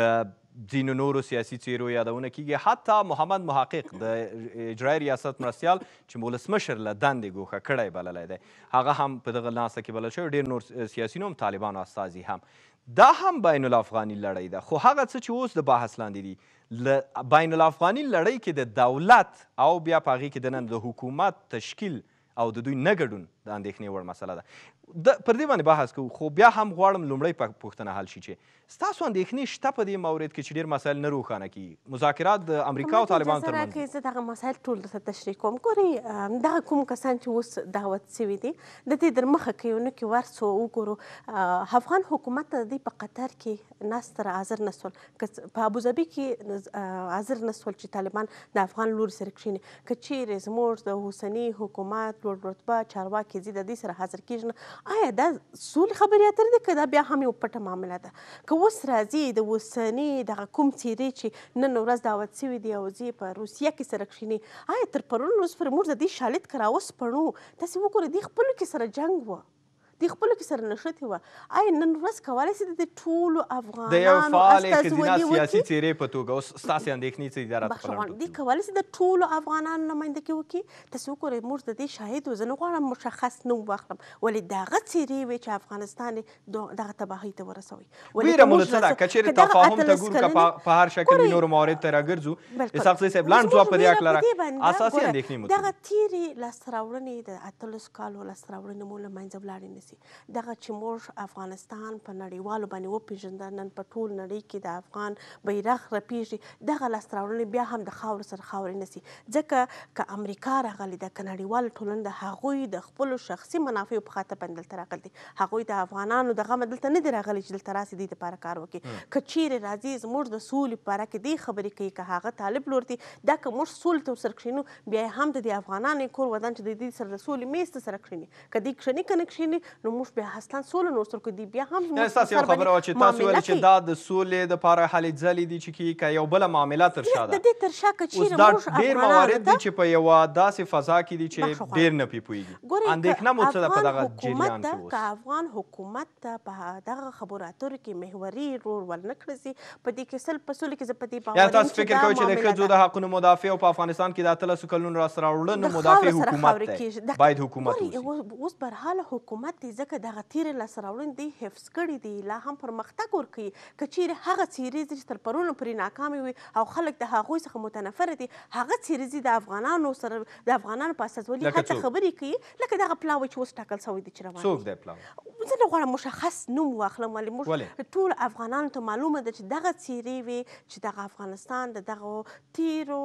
د دین نورو سیاسي چیرو یادونه کیږي حتی محمد محقق د اجرای ریاست مرستیال چې مولسمشر له دندې ګوښه کړی بللی دی هغه هم په دغه ناسه کې بلل شوی ډېر نور سیاسي نوم طالبانو استازي هم دا هم بین الافغاني لړۍ ده خو هغه څه چې اوس د بحث لاندې دي ل بین الافغاني لړۍ کې د دولت او بیا په هغې کې دننه د حکومت تشکیل او د دوی نه ګډون د اندېښنې وړ مسله ده د پر دې باندې بحث کوو خو بیا هم غواړم لومړی پوښتنه حل شي چې ستاسو اندېښنې شته په دې مورد کې چې ډېر مسایل نه روښانه کیږي مذاکرات د امریکا او طالبانو ترمنځ کې زه دغه مسایل ټول درته تشریح کوم ګورئ دغه کوم کسان چې اوس دعوت سوي دي د دې در مخه کیونه کې ورسو وګورو افغان حکومت د دې په قطر کې ناس تر حاضر نسول په ابوظبي کې حاضر نسول چې طالبان د افغان لور سره کښیني کچیر زموږ د حسنی حکومت لوړ رتبه چارواکي زی د دې سره حاضر کیږي آیا دا سولې خبرې اترې ده که دا بیا هم یو پټه معامله ده که اوس راځي د اوسني دغه کوم څېرې چې نن ورځ دعوت سوي دي او ځي په روسیه کې سره کښیني آیا تر پرون ورځ پورې موږ د دې شالید که راوسپړو تاسې وګورئ دې خپلو کې سره جنګ و دی خپل کې سره نشته و آی نن ورځ کولای شي د ټولو افغانانو د یو فعال ښځینه سیاسي څیرې په توګه اوس ستاسې اندېښنې څه اداره خپل دی کولای شي د ټولو افغانانو نمایندګي وکړي تاسو وګورئ موږ د دې شاهد وزن غواړم مشخص نوم واخلم ولې دغه څیرې وي چې افغانستان دغه تباهي ته ورسوي ویره مو څه ده کچېرې تفاهم ته ګورو که په هر شکل وي نور موارد ته راګرځو اسحاق صاحب لاندې ځواب په دې هکله اساسي اندېښنې مو دغه تیرې لاسته راوړنې د اتلس کالو لاسته راوړنې مو له منځه ولاړې شي دغه چې موږ افغانستان په نړیوالو باندې وپیژند نن په ټول نړۍ کې د افغان بیرغ رپیږي دغه لاستراوړنې بیا هم د خاور سره خاورې نسی ځکه ک امریکا راغلي د نړیوال ټولنې د هغوی د خپل شخصي منافع په خاطر باندې تل راغلي هغوی د افغانانو دغه مدلته نه دی راغلي چې دلته راسي دي لپاره کار وکړي کچیر راځي زموږ د سولې لپاره کې دی خبرې کوي که هغه طالب لور دي دا که موږ سولې ته ورسره کښینو بیا هم د دې افغانانو کور ودان چې د دې سره د سولې میز ته سره کښیني که دې کښیني که نه کښیني نو موږ به اصلا سوله نو سترګو دی بیا هم یعنی تاسو یو خبره چې تاسو ویل چې دا د سولې د لپاره هلې ځلې دي چې کی یو بل معامله تر شا ده د دې تر شا کې چې موږ دا ډیر موارد دي چې په یو داسې فضا کې دي چې ډیر نه پیپويږي اندېښنه مو څه ده په دغه جریان کې اوس افغان حکومت په دغه خبرو اترو کې محوري رول ولنکړي په دې کې سل په سولې کې زپدي باور یعنی تاسو فکر کوئ چې د ښځو د حقوقو مدافع او په افغانستان کې د اتلسو کلونو را سره وړل مدافع حکومت دی باید حکومت اوس برحال حکومت دي ځکه دغه تیرې لاسته راوړنې دوی حفظ کړي دي لا هم پرمختګ ورکوي که چیرې هغه څیریزې چې تر پرونه پرې ناکامې وي او خلک د هغوی څخه متنفره دي هغه څیریزې د افغانانو سره د افغانانو په استازولي حتی خبرې کوي لکه دغه پلاوی چې اوس ټاکل شوی دی چې روان څوک دی پلاوی زه نه غواړم مشخص نوم واخلم ولې موږ ټول افغانانو ته معلومه ده چې دغه څیرې وي چې دغه افغانستان د دغه تیرو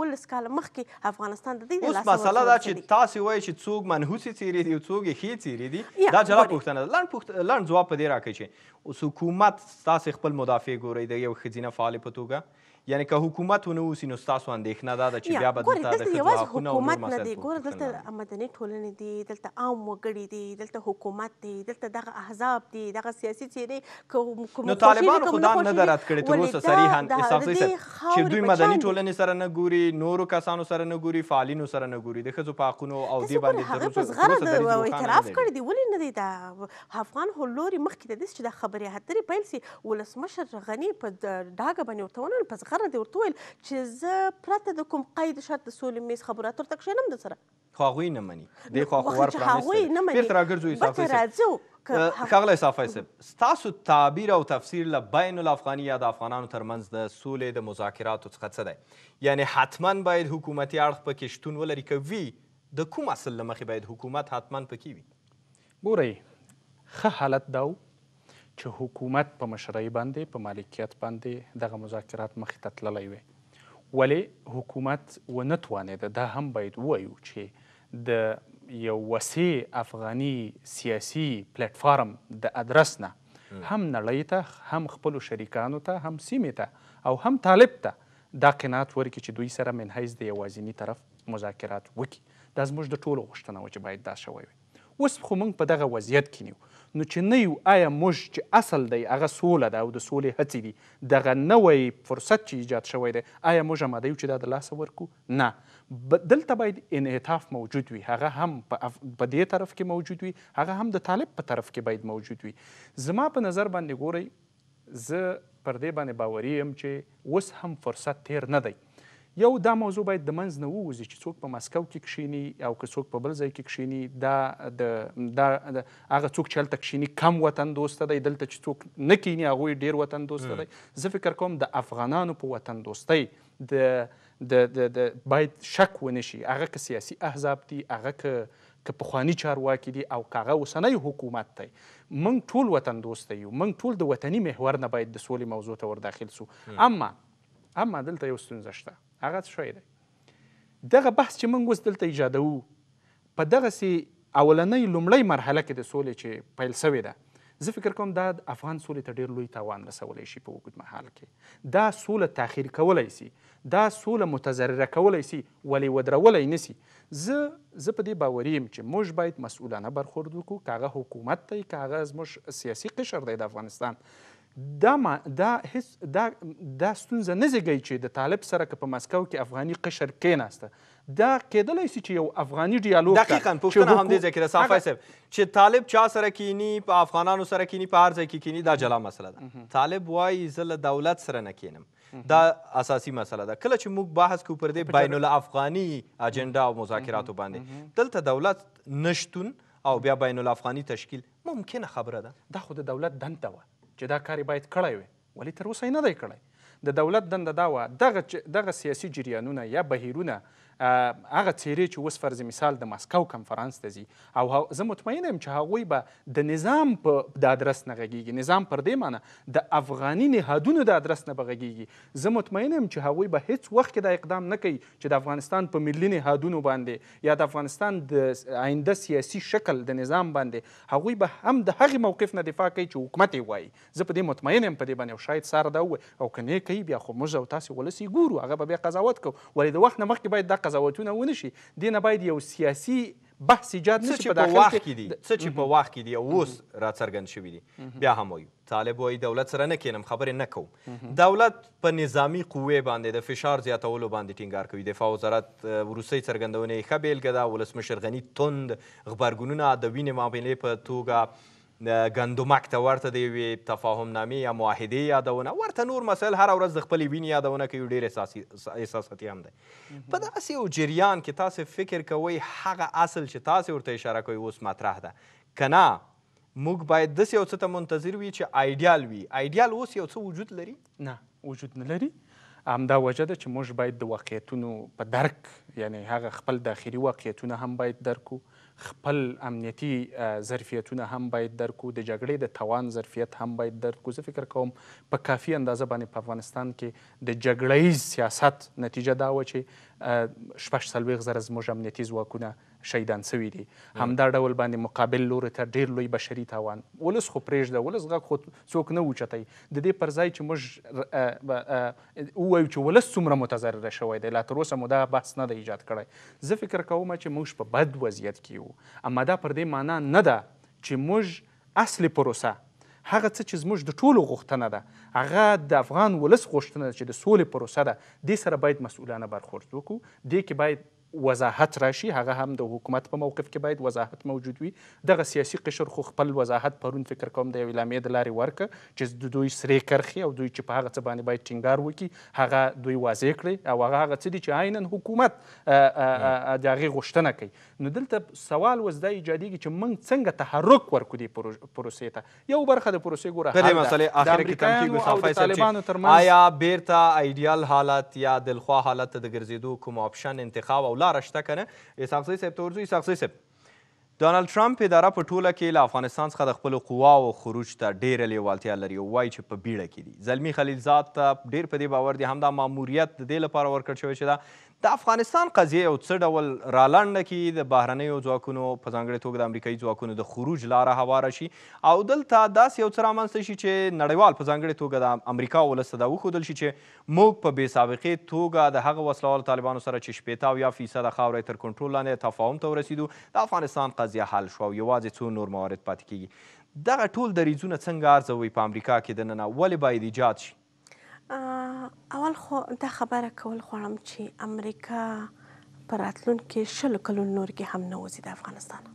ولس کاله مخکې افغانستان د دې د لاسه اوس مسله دا چې تاسو وایي چې څوک منحوسي څیرې دي او څوک یې ښې څیرې دي دا جلا پوښتنه ده لنډ پوښت لنډ ځواب په دې راکړئ چې اوس حکومت ستاسې خپل مدافع ګورئ د یو ښځینه فعالې په توګه یعنی که حکومت و نو سینو تاسو اندېښنه دا ده چې بیا به دلته د خځو حقونه او نور مسایل ګوره دلته مدني ټولنې دي دلته عام وګړي دي دلته حکومت دی دلته دغه احزاب دي دغه سیاسي چیرې کوم نو طالبان خدا نه درات کړي تر اوسه صریحا انصاف چې دوی مدني ټولنې سره نه ګوري نورو کسانو سره نه ګوري فعالینو سره نه ګوري د خځو په حقونو او دې باندې د روسو سره اعتراف کړی دی ولې نه دی دا افغان هلوري مخکې د دې چې د خبرې اترې پیل سي ولسمشر غنی په ډاګه باندې ورته ونه پس غره دی ورته وویل چې زه پرته د کوم قید شرط د سولې میز خبرات ورته کښېنم د سره خو هغوی نه مني دې خوا خو ور پرانیستل بیرته راګرځو اسافی صاحب ښاغلی صافی صاحب ستاسو تعبیر او تفسیر له بین الافغاني یا د افغانانو ترمنځ د سولې د مذاکراتو څخه څه دی یعنې حتما باید حکومتي اړخ پکې شتون ولري که وي د کوم اصل له مخې باید حکومت حتما پکې وي ګورئ ښه حالت دا و چې حکومت په مشرۍ باندې په مالکیت باندې دغه مذاکرات مخې ته تللی وي ولې حکومت ونه توانېده دا هم باید ووایو چې د یو وسیع افغاني سیاسي پلیټ فارم د ادرس نه هم نړۍ ته هم خپلو شریکانو ته هم سیمې ته او هم طالب ته دا قناعت ورکړي چې دوی سره من حیث د یوازیني طرف مذاکرات وکړي دا زموږ د ټولو غوښتنه وه چې باید دا شوی وي اوس خو موږ په دغه وضعیت کې نیو نو چې نه یو آیا موږ چې اصل دی هغه سوله ده او د سولې هڅې دي دغه نوی فرصت چې ایجاد شوی دی آیا موږ اماده یو چې دا د لاسه ورکو نه دلته باید انعطاف موجود وي هغه هم په دې طرف کې موجود وي هغه هم د طالب په طرف کې باید موجود وي زما په نظر باندې ګورئ زه پر دې باندې باوري یم چې اوس هم فرصت تیر نه دی یو دا موضوع باید د منځ نه ووځي چې څوک په مسکو کې کښینی او که څوک په بل ځای کې کښینی دا د دا هغه څوک چې هلته کښینی کم وطن دوسته دی دلته چې څوک نه کینی هغوی ډیر وطن دوسته دی زه فکر کوم د افغانانو په وطن دوستۍ د د د د باید شک ونشي هغه که سیاسي احزاب دي هغه که که پخوانی چارواکي دي او کاغه اوسنی حکومت دی موږ ټول وطن دوست یو موږ ټول د وطني محور نه باید د سولې موضوع ته ورداخل سو اما اما دلته یو ستونزه شته هغه شوی دی دغه بحث چې موږ اوس دلته ایجادو په دغسې اولنۍ لومړۍ مرحله کې د سولې چې پیل سوې ده زه فکر کوم دا افغان سولې ته ډیر لوی تاوان رسولی شي په اوږد مهال کې دا سوله تاخیر کولی سي دا سوله متضرره کولی سي ولې ودرولی نسی زه زه په دې باوري یم چې موږ باید مسؤلانه برخورد وکړو که هغه حکومت دی که هغه زموږ سیاسي قشر دی د افغانستان دا ما دا هیڅ دا دا ستونزه نه زیږوي چې د طالب سره که په مسکو کې افغاني قشر کېناسته دا کېدلی سي چې یو افغاني ډیالوګ دقیقا پوښتنه همدې ځای کې ده صافی صاحب چې طالب چا سره کینی په افغانانو سره کینی په هر ځای کې کینی دا جلا مسله ده طالب وایي زه له دولت سره نه کینم دا اساسي مسله ده کله چې موږ بحث کوو پر دې بین الافغاني اجنډا او مذاکراتو باندې دلته دولت نشتون او بیا بین الافغاني تشکیل ممکنه خبره ده دا خو د دولت دنده وه چې دا کار باید کړی وي ولی تر اوسه نه دی کړی د دولت دنده دا وه دغه دغه سیاسي جریانونه یا بهیرونه هغه څیرې چې اوس فرض مثال د مسکو کنفرانس ته ځي او زه مطمئن یم چې هغوی به د نظام په د ادرس نه غږیږي نظام پر دې معنی د افغاني نهادونو د ادرس نه به غږیږي زه مطمئن یم چې هغوی به هیڅ وخت کې دا اقدام نه کوي چې د افغانستان په ملي نهادونو باندې یا د افغانستان د آینده سیاسي شکل د نظام باندې هغوی به هم د هغې موقف نه دفاع کوي چې حکومت یې وایي زه په دې مطمئن یم په دې باندې او شاید سار دا ووایي او که نه کوي بیا خو موږ او تاسې ولس یې ګورو هغه به بیا قضاوت کوو ولې د وخت نه مخکې باید دا قضاوتونه ونه شي دې نه باید یو سیاسي بحث ایجاد نشي په داخل کې دي څه چې په واخ کې دي اوس را څرګند شوي دي بیا هم وایو طالب وایي دولت سره نه کینم خبرې نه کوم دولت په نظامی قوې باندې د فشار زیاتولو باندې ټینګار کوي دفاع وزارت روسۍ څرګندونې ښه بېلګه ده ولسمشر غني توند غبرګونونه د وینې معاملې په توګه ګندمک ته ورته د یوې تفاهم نامې یا معاهدې یادونه ورته نور مسایل هره ورځ د خپلې وینې یادونه کوي ډېر احساساتي هم دی په داسې یو جریان کې تاسې فکر کوئ هغه اصل چې تاسې ورته اشاره کوئ اوس مطرح ده که نه موږ باید داسې یو څه ته منتظر وي چې آیډیال وي آیډیال اوس یو څه وجود لري نه وجود نه لري همدا وجه ده چې موږ باید د واقعیتونو په درک یعنی هغه خپل داخلي واقعیتونه هم باید درک کړو خپل امنیتي ظرفیتونه هم باید درکو د جګړې د توان ظرفیت هم باید درکو زه فکر کوم په کافي اندازه باندې په افغانستان کې د جګړیز سیاست نتیجه دا و چې شپږ څلوېښت زره زموږ امنیتي ځواکونه شهیدان سوي دي همدا ډول باندې مقابل لوري ته ډیر لوی بشري تاوان ولس خو پرېږده ولس غږ خو څوک نه وچتی د دې پر ځای چې موږ ووایو چې ولس څومره متضرره شوی دی لا تراوسه مو دا بحث نه دی ایجاد کړی زه فکر کوم چې موږ په بد وضعیت کې یو اما دا پر دې معنا نه ده چې موږ اصلي پروسه هغه څه چې زموږ د ټولو غوښتنه ده هغه د افغان ولس غوښتنه چې د سولې پروسه ده دې سره باید مسؤلانه برخورد وکړو دې کې باید وضاحت راشي هغه هم د حکومت په موقف کې باید وضاحت موجود وي دغه سیاسي قشر خو خپل وضاحت پرون فکر کوم د یو اعلامیې د لارې ورکه چې د دوی سرې کرخي او دوی چې په هغه څه باندې باید ټینګار وکړي هغه دوی واضح کړي او هغه هغه څه دي چې عینا حکومت د هغې غوښتنه کوي نو دلته سوال اوس دا ایجادېږي چې موږ څنګه تحرک ورکړو دې پروسې ته یو برخه د پروسې ګوره د مسلې آخر کې تم کېږو صافی صاحب آیا بیرته ایډیال حالت یا دلخوا حالت ته د ګرځېدو کوم آپشن انتخاب او لار شته که نه اسحاق زی صاحب ته ورځو اسحاق زی صاحب ډانلډ ټرمپ اداره په ټوله کې له افغانستان څخه د خپلو قواو خروج ته ډیره لیوالتیا لري او وایي چې په بیړه کې دي زلمی خلیلزاد ته ډیر په دې باور دی همدا ماموریت د دې لپاره ورکړ شوی چې دا د افغانستان قضیه یو څه ډول رالنډه کړي د بهرنیو ځواکونو په ځانګړې توګه د امریکایي ځواکونو د خروج لاره هواره شي او دلته داسې یو څه رامنځته شي چې نړیوال په ځانګړې توګه د امریکا ولس ته دا وښودل شي چې موږ په بې سابقې توګه د هغه وسلوالو طالبانو سره چې شپېته اویا فیصده خاورې تر کنټرول لاندې تفاهم ته ورسېدو د افغانستان قضیه حل شوه او یوازې څو نور موارد پاتې کیږي دغه ټول دریځونه څنګه ارزوي په امریکا کې دننه ولې باید ایجاد شي اول خو دا خبره کول غواړم چې امریکا په راتلونکي شلو کلونو نور کې هم نه وځي د افغانستانه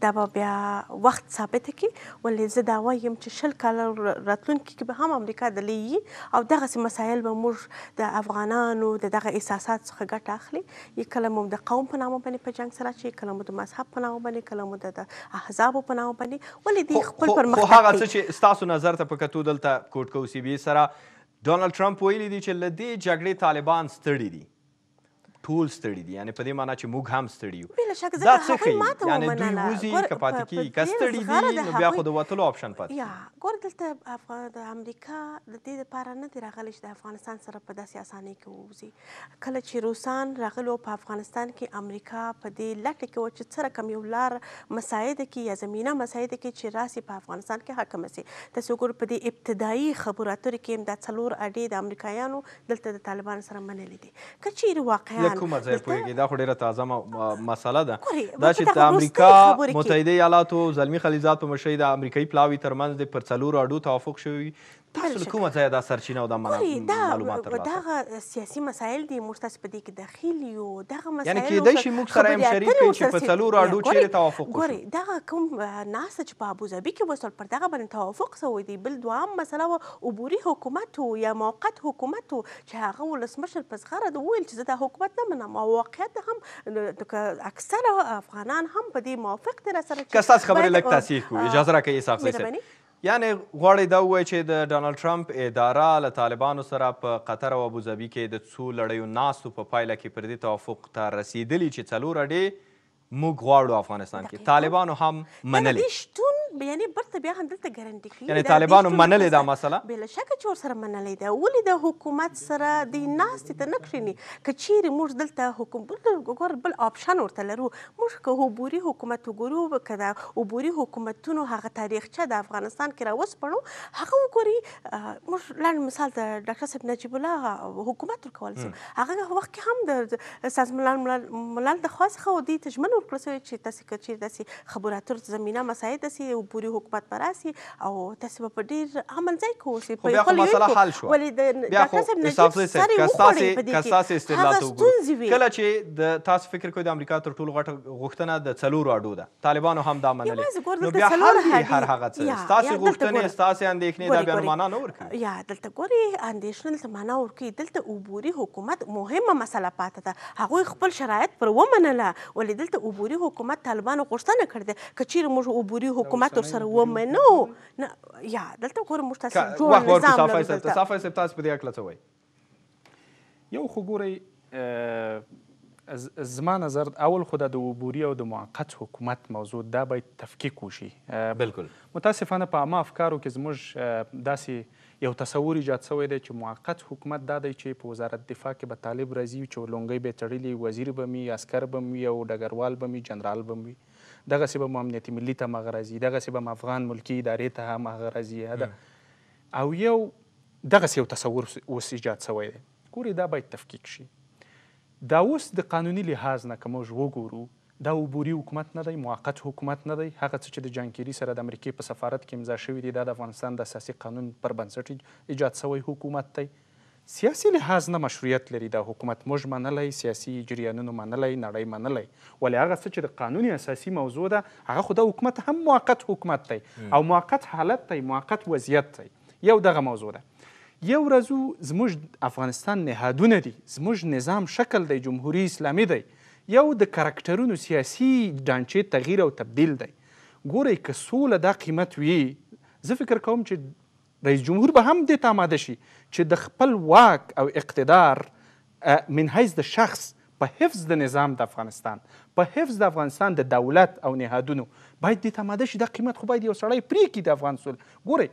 دا به بیا وخت ثابته کی ولې زه دا وایم چې شل کال راتلونکي کې به هم امریکا د لوی او دغه مسایل به موږ د افغانانو د دغه احساسات څخه ګټه اخلي کله مو د قوم په نامه باندې په جنگ سره چې کله مو د مذهب په نامه باندې کله مو د احزاب په نامه باندې ولې دی خپل پرمختګ خو هغه څه چې ستاسو نظر ته په کتو دلته کوټ کو سی بي سره ډونالد ټرمپ ویلي دی چې لدې جګړې طالبان ستړي دي ټول ستړي دي یعنی په دې معنی چې موږ هم ستړي یو دا څه ښیي یعنی دوی وځي که پاتې کیږي که ستړي دي نو بیا خو د وتلو افشن پاتې یا ګوره دلته د امریکا د دې لپاره نه دي راغلي چې د افغانستان سره په داسې اسانۍ کې ووځي کله چې روسان راغلو په افغانستان کې امریکا په دې لټه کې و چې سره کم یو لار مساعده کې یا زمينه مساعده کې چې راسي په افغانستان کې حاکم شي تاسو ګور په دې ابتدایي خبراتو کې هم د څلور اډې د امریکایانو دلته د طالبان سره منلې دي کچیر واقعا د کومه ځای پوهیږي دا خو ډیره تازه مسله ده دا چې د امریکا متحده ایالاتو زلمی خلیزات په مشرۍ د امریکایي پلاوي ترمنځ د پر څلورو اډو توافق شوی تاسو له کومه ځایه دا سرچینه او دا معلومات ترلاسه دغه سیاسي مسایل دي موږ تاسو په دې کې دخیل یو دغه مسایل یعنې کېدای شي موږ سره هم شریک کړي چې په څلورو اډو چیرې توافق وشي ګورئ دغه کوم ناسته چې په ابوظبي کې وسول پر دغه باندې توافق سوی دی بل دوام مسله وه عبوري حکومت یا موقت حکومت چې هغه ولسمشر په زغره د وویل چې زه دا حکومت نه منم او واقعیت هم اکثره افغانان هم په دې موافق دي راسره چې که ستاسو خبرې لږ تصحیح کړو اجازه راکړئ اسحاق صاحب یعنی غواړي دا ووایي چې د ډانلډ ټرمپ اداره له طالبانو سره په قطر او ابوظبي کې د څو لړیو ناستو په پایله کې پر دې توافق ته رسیدلي چې څلور اډې موږ غواړو افغانستان کې طالبانو هم منلې شتون یعنی برته بیا هم دلته ګارانټي کوي یعنی طالبانو منلې دا مسله بل شک چې ور سره منلې ده ولې د حکومت سره د ناس ته نه کړنی کچېری موږ دلته حکومت ګور بل آپشن ورته لرو موږ که عبوري حکومت وګورو وکړه عبوري حکومتونو هغه تاریخچه د افغانستان کې راوس پړو هغه وګوري موږ لاند مثال د ډاکټر صاحب نجیب الله حکومت ورکول سي هغه وخت کې هم د ساز ملال ملال د خاص خو دي تجمن ورکړل چې تاسو کچېر داسي خبراتور زمينه مساعد داسي او پوری حکومت پراسي او تاسو په ډیر امن ځای کې اوسئ په خپل یو کې حل شو ولې د ډاکټر صاحب نه سره کساسي کساسي استدلال وګورئ کله چې د تاسو فکر کوئ د امریکا تر ټولو غټه غوښتنه د څلور اډو ده طالبانو هم دا منلې نو بیا هر هر هغه څه تاسو غوښتنې تاسو اندېښنې دا بیا معنا نه ورکړي یا دلته ګوري اندېښنې ته معنا ورکړي دلته عبوري حکومت مهمه مسله پاتې ده هغوی خپل شرایط پر ومنله ولې دلته عبوري حکومت طالبانو غوښتنه کړې ده که چیرې موږ عبوري حکومت تر سره ومنو نه یا دلته ګورم موږ تاسو جوړ نظام لرو دلته صافي صاحب تاسو په دې اړه څه وایي یو خو ګورئ زما نظر اول خو د عبوري او د موقت حکومت موضوع دا باید تفکیک وشي بالکل متاسفانه په عامه افکارو کې زموږ داسې یو تصور ایجاد شوی دی چې موقت حکومت دا دی چې په وزارت دفاع کې به طالب راځي چې لونګۍ به تړلي وزیر به مي عسکر به مي او ډګروال به مي جنرال به مي دغه سبب مو امنیت ملي ته مغرضي دغه سبب افغان ملکی ادارې ته هم مغرضي او یو دغه یو تصور اوس ایجاد شوی دی ګوري دا باید تفکیک شي دا اوس د قانوني لحاظ نه کوم وګورو دا عبوري حکومت نه دی موقت حکومت نه دی هغه څه چې د جانکيري سره د امریکای په سفارت کې امضا شوی دی دا د افغانستان د اساسي قانون پر بنسټ ایجاد شوی حکومت دی سیاسي لحاظ نه مشروعیت لري د حکومت موږ منلی سیاسي جریانونو منلی نړۍ منلی ولې هغه څه چې د قانوني اساسي موضوع ده هغه خو د حکومت هم موقت حکومت دی او موقت حالت دی موقت وضعیت دی یو دغه موضوع ده یو ورځو زموږ افغانستان نهادونه دي زموږ نظام شکل دی جمهوری اسلامي دی یو د کرکټرونو سیاسي ډانچې تغییر او تبدیل دی ګورئ که سوله دا قیمت وي زه فکر کوم چې رئیس جمهور به هم دې ته آماده شي چې د خپل واک او اقتدار من حیث د شخص په حفظ د نظام د افغانستان په حفظ د افغانستان د دولت او نهادونو باید دې ته آماده شي دا قیمت خو باید یو سړی پرې کړي د افغان سول ګورئ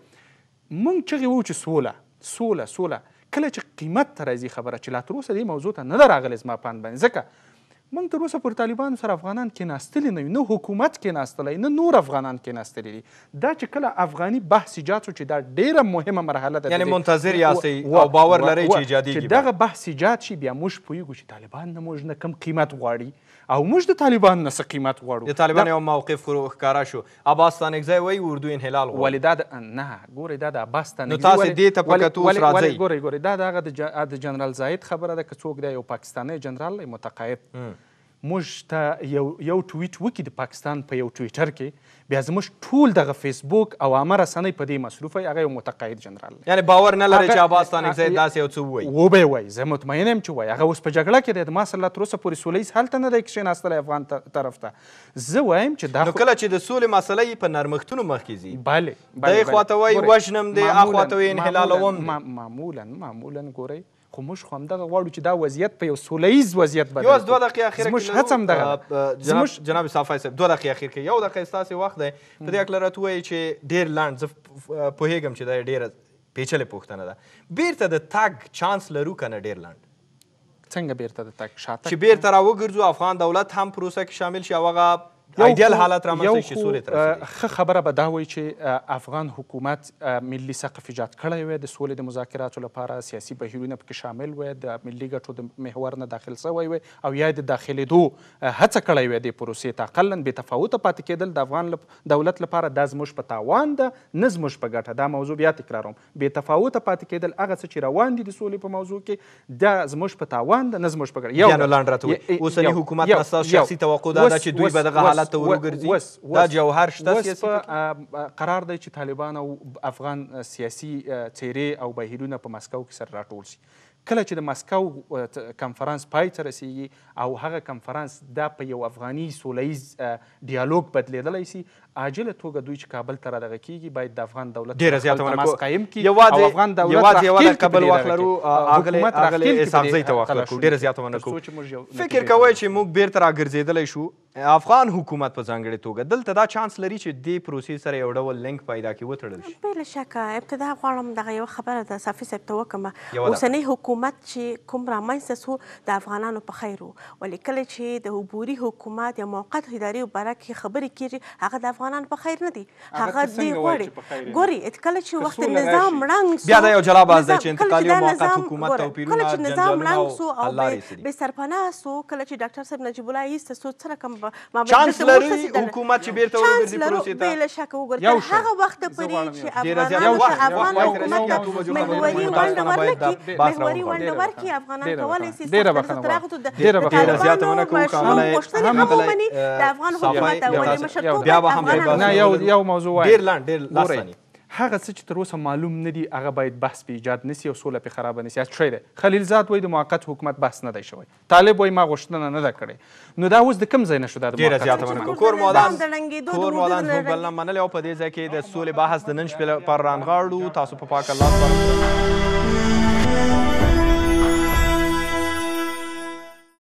موږ چغې وو چې سوله سوله سوله کله چې قیمت ته راځي خبره چې لا تر اوسه دې موضوع ته نه ده راغلی زما پاند باندې ځکه موږ تر اوسه پر طالبانو سره افغانان کېناستلي نه نه حکومت کېناستلی نه نور افغانان کېناستلی دي دا چې کله افغاني بحث ایجاد شو چې دا ډیره مهمه مرحله ده یعنی منتظر یاستئ او باور لرئ چې ایجادیږي چې دغه بحث ایجاد شي بیا موږ پوهیږو چې طالبان نه موږ نه کم قیمت غواړي او موږ د طالبان نه قیمت غواړو د طالبان یو موقف ښکارا شو عباس تانکزی وایي اردو انحلال غواړي ولې دا د نه ګورئ دا د عباس تانکزي نو تاسې دې ته په کتو اوس راځئ ګورئ ګورئ دا د هغه د جنرال زاید خبره ده که څوک دی یو پاکستانی جنرال دی متقاعد موږ ته یو یو ټویټ وکړي د پاکستان په پا یو ټویټر کې بیا زموږ ټول دغه فیسبوک او عامه رسنۍ په دې مصروفه هغه یو متقاعد جنرال دی یعنی باور نه لري چې عباس ستانک زید داسې یو څه ووایي وبه وایي زه مطمئن یم چې وایي هغه اوس په جګړه کې دی ما سره لا تراوسه پورې سولیز هلته نه دی کښېناستلی افغان طرف ته زه وایم چې دا نو کله چې د سولې مسله په نرمښتونو مخکې ځي بله دی خواته وایي وژنم دی هغه خواته وایي انحلالوم معمولا معمولا ګورئ خو موږ خو همدغه غواړو چې دا وضعیت په یو سوله ییز وضعیت بدل یوازې دوه دقیقې اخره کې هڅه همدغه جناب جناب صافی صاحب دوه دقیقې اخر کې یو دقیقه ستاسې وخت دی په دې هکله راته ووایئ چې ډېر لنډ زه پوهېږم چې دا ډېره پیچلې پوښتنه ده بیرته د تګ چانس لرو که نه ډېر لنډ څنګه بیرته د تګ شاته چې بیرته راوګرځو افغان دولت هم پروسه کې شامل شي او هغه ایدیال حالت رامنځته شي سولې طرف ښه خبره به دا وي چې افغان حکومت ملي سقف ایجاد کړی وي د سولې د مذاکراتو لپاره سیاسي بهیرونه پکې شامل وي د ملي ګټو د محور نه داخل سوی وي او یا د داخلېدو هڅه کړی وي د پروسې ته اقلا بې تفاوته پاتې کېدل د افغان لپ دولت لپاره دا زموږ په تاوان ده نه زموږ په ګټه دا موضوع بیا تکراروم بې تفاوته پاتې کېدل هغه څه چې روان دي د سولې په موضوع کې دا زموږ په تاوان ده نه زموږ په ګټه یو لنډ راته اوسني حکومت اساس شخصي توقع ده چې دوی به دغه حالت ته ورګرځي دا جوهر شته سیاسي قرار دی چې طالبان او افغان سیاسي څیرې او بهیرونه په مسکو کې سره راټول شي کله چې د مسکو کنفرانس پای ته رسیږي او هغه کنفرانس دا په یو افغاني سولهیز ډیالوګ بدلیدلی سي عاجله توګه دوی چې کابل ته رادغه کیږي باید د افغان دولت ډیره زیاته تماس قایم کړي او افغان دولت یوازې یوازې کابل واخلرو اغله اغله اسامزي ته واخلرو ډیره زیاته منکو فکر کوي چې موږ بیرته راګرځیدلی شو افغان حکومت په ځانګړې توګه دلته دا چانس لري چې دې پروسې سره یو ډول لینک پیدا کړي وتړل شي بله شکه ابتدا غواړم دغه یو خبره د صافي صاحب ته وکړم اوسنۍ حکومت حکومت چې کوم را منځته سو د افغانانو په خیر وو ولې کله چې د عبوري حکومت یا موقت ادارې په اړه کې خبرې کیږي هغه د افغانانو په خیر نه دي هغه دی غوړي ګوري کله چې وخت نظام رنګ بیا دا یو جلا باز دی چې انتقالي او موقت حکومت توپیرونه کله چې نظام رنګ سو او به سرپناه سو کله چې ډاکټر صاحب نجیب الله ایست سو سره کوم چانسلري حکومت چې بیرته ورګرځي پروسې ته بل شک وګرځي هغه وخت پرې چې افغان افغان حکومت مهوري باندې ورلکي مهوري منډه ورکړي افغانان کولی سي سخت تراغتو د طالبانو ماشومو پوښتنې هم ومني د افغان حکومت او ولې مشرتوب نه یو یو موضوع وایي ډېر لنډ ډېر لاس ثانیې هغه څه چې تر اوسه معلوم نه دي هغه باید بحث پې ایجاد نه سي او سوله پې خرابه نه سي شی دی خلیلزاد وایي د موقت حکومت بحث نه دی شوی طالب وایي ما غوښتنه نه ده کړې نو دا اوس د کوم ځای نه شو دا ډېره زیاته مننه کوم کور مودان کور مودان زموږ بل نه منلی او په دې ځای کې د سولې بحث د نن شپې لپاره رانغاړو تاسو په پاک الله سبحانه